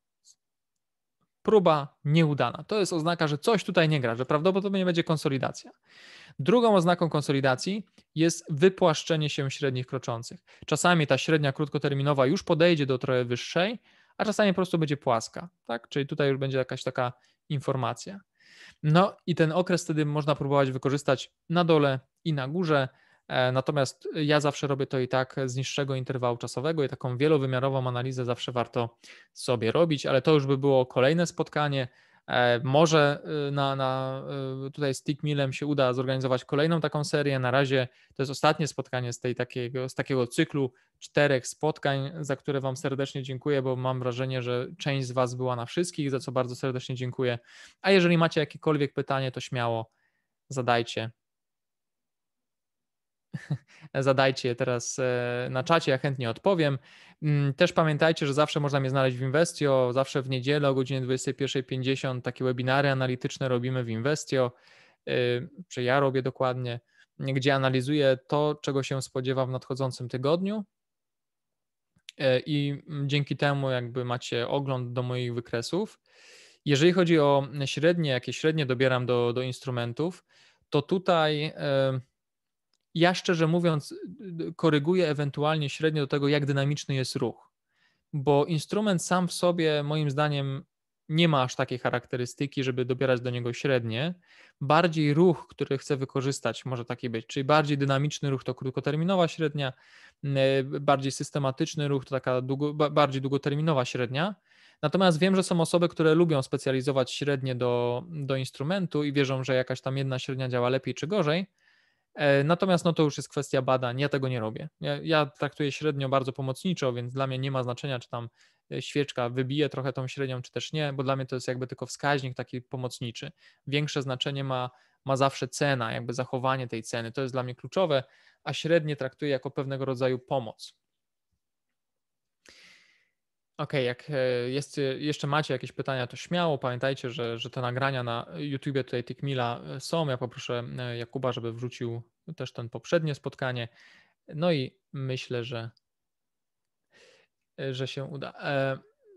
próba nieudana. To jest oznaka, że coś tutaj nie gra, że prawdopodobnie będzie konsolidacja. Drugą oznaką konsolidacji jest wypłaszczenie się średnich kroczących. Czasami ta średnia krótkoterminowa już podejdzie do trochę wyższej, a czasami po prostu będzie płaska, tak? Czyli tutaj już będzie jakaś taka informacja. No i ten okres wtedy można próbować wykorzystać na dole i na górze E, natomiast ja zawsze robię to i tak z niższego interwału czasowego i taką wielowymiarową analizę zawsze warto sobie robić, ale to już by było kolejne spotkanie. E, może y, na, na, y, tutaj z Tickmillem się uda zorganizować kolejną taką serię. Na razie to jest ostatnie spotkanie z, tej takiego, z takiego cyklu czterech spotkań, za które Wam serdecznie dziękuję, bo mam wrażenie, że część z Was była na wszystkich, za co bardzo serdecznie dziękuję. A jeżeli macie jakiekolwiek pytanie, to śmiało zadajcie. *laughs* zadajcie je teraz e, na czacie, ja chętnie odpowiem. Mm, też pamiętajcie, że zawsze można mnie znaleźć w Investio, zawsze w niedzielę o godzinie 21.50 takie webinary analityczne robimy w Investio, e, czy ja robię dokładnie, gdzie analizuję to, czego się spodziewam w nadchodzącym tygodniu e, i dzięki temu jakby macie ogląd do moich wykresów. Jeżeli chodzi o średnie, jakie średnie dobieram do, do instrumentów, to tutaj... Yy, ja szczerze mówiąc y, y, koryguję ewentualnie średnio do tego, jak dynamiczny jest ruch, bo instrument sam w sobie, moim zdaniem, nie ma aż takiej charakterystyki, żeby dobierać do niego średnie. Bardziej ruch, który chcę wykorzystać, może taki być, czyli bardziej dynamiczny ruch to krótkoterminowa średnia, e, bardziej systematyczny ruch to taka długo, bardziej długoterminowa średnia. Natomiast wiem, że są osoby, które lubią specjalizować średnie do, do instrumentu i wierzą, że jakaś tam jedna średnia działa lepiej czy gorzej. E, natomiast no to już jest kwestia badań, ja tego nie robię. Ja, ja, traktuję średnio bardzo pomocniczo, więc dla mnie nie ma znaczenia, czy tam e, świeczka wybije trochę tą średnią, czy też nie, bo dla mnie to jest jakby tylko wskaźnik taki pomocniczy. Większe znaczenie ma, ma zawsze cena, jakby zachowanie tej ceny, to jest dla mnie kluczowe, a średnie traktuję jako pewnego rodzaju pomoc. Okej, okay, jak e, jest, jeszcze macie jakieś pytania, to śmiało. Pamiętajcie, że, że te nagrania na YouTubie tutaj Tikmila e, są. Ja poproszę e, Jakuba, żeby wrzucił też ten poprzednie spotkanie. No i myślę, że, że się uda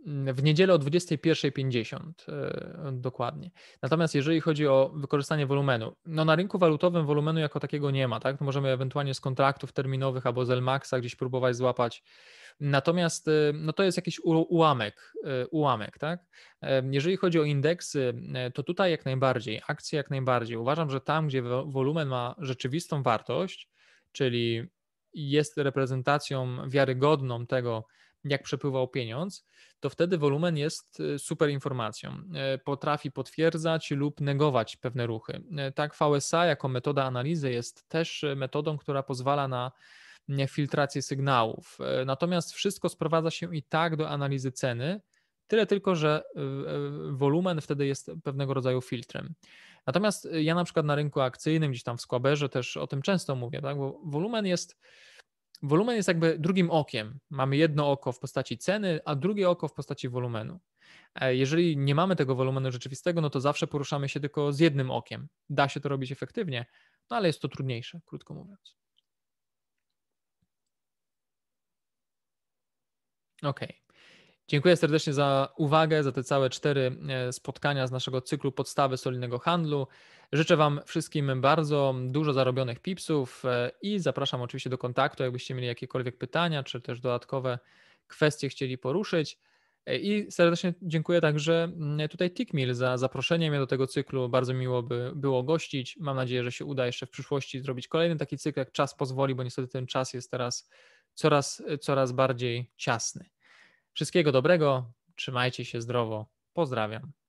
w niedzielę o 21.50 e, dokładnie. Natomiast jeżeli chodzi o wykorzystanie wolumenu, no na rynku walutowym wolumenu jako takiego nie ma, tak? Możemy ewentualnie z kontraktów terminowych albo z Elmaxa gdzieś próbować złapać. Natomiast e, no to jest jakiś ułamek, e, ułamek, tak? Jeżeli chodzi o indeksy, to tutaj jak najbardziej, akcje jak najbardziej. Uważam, że tam, gdzie wolumen ma rzeczywistą wartość, czyli jest reprezentacją wiarygodną tego, jak przepływał pieniądz, to wtedy wolumen jest e, super informacją. E, potrafi potwierdzać lub negować pewne ruchy. E, tak, VSA jako metoda analizy jest też metodą, która pozwala na filtrację sygnałów. Natomiast wszystko sprowadza się i tak do analizy ceny, tyle tylko, że wolumen wtedy jest pewnego rodzaju filtrem. Natomiast ja na przykład na rynku akcyjnym, gdzieś tam w Skłaberze też o tym często mówię, tak, bo wolumen jest wolumen jest jakby drugim okiem. Mamy jedno oko w postaci ceny, a drugie oko w postaci wolumenu. E, jeżeli nie mamy tego wolumenu rzeczywistego, no to zawsze poruszamy się tylko z jednym okiem. Da się to robić efektywnie, no ale jest to trudniejsze, krótko mówiąc. OK. Dziękuję serdecznie za uwagę, za te całe cztery e, spotkania z naszego cyklu Podstawy Solidnego Handlu. Życzę Wam wszystkim bardzo dużo zarobionych pipsów e, i zapraszam oczywiście do kontaktu, jakbyście mieli jakiekolwiek pytania, czy też dodatkowe kwestie chcieli poruszyć. E, I serdecznie dziękuję także mm, tutaj Tikmil za zaproszenie mnie do tego cyklu. Bardzo miło by było gościć. Mam nadzieję, że się uda jeszcze w przyszłości zrobić kolejny taki cykl, jak czas pozwoli, bo niestety ten czas jest teraz coraz, coraz bardziej ciasny. Wszystkiego dobrego, trzymajcie się zdrowo. Pozdrawiam.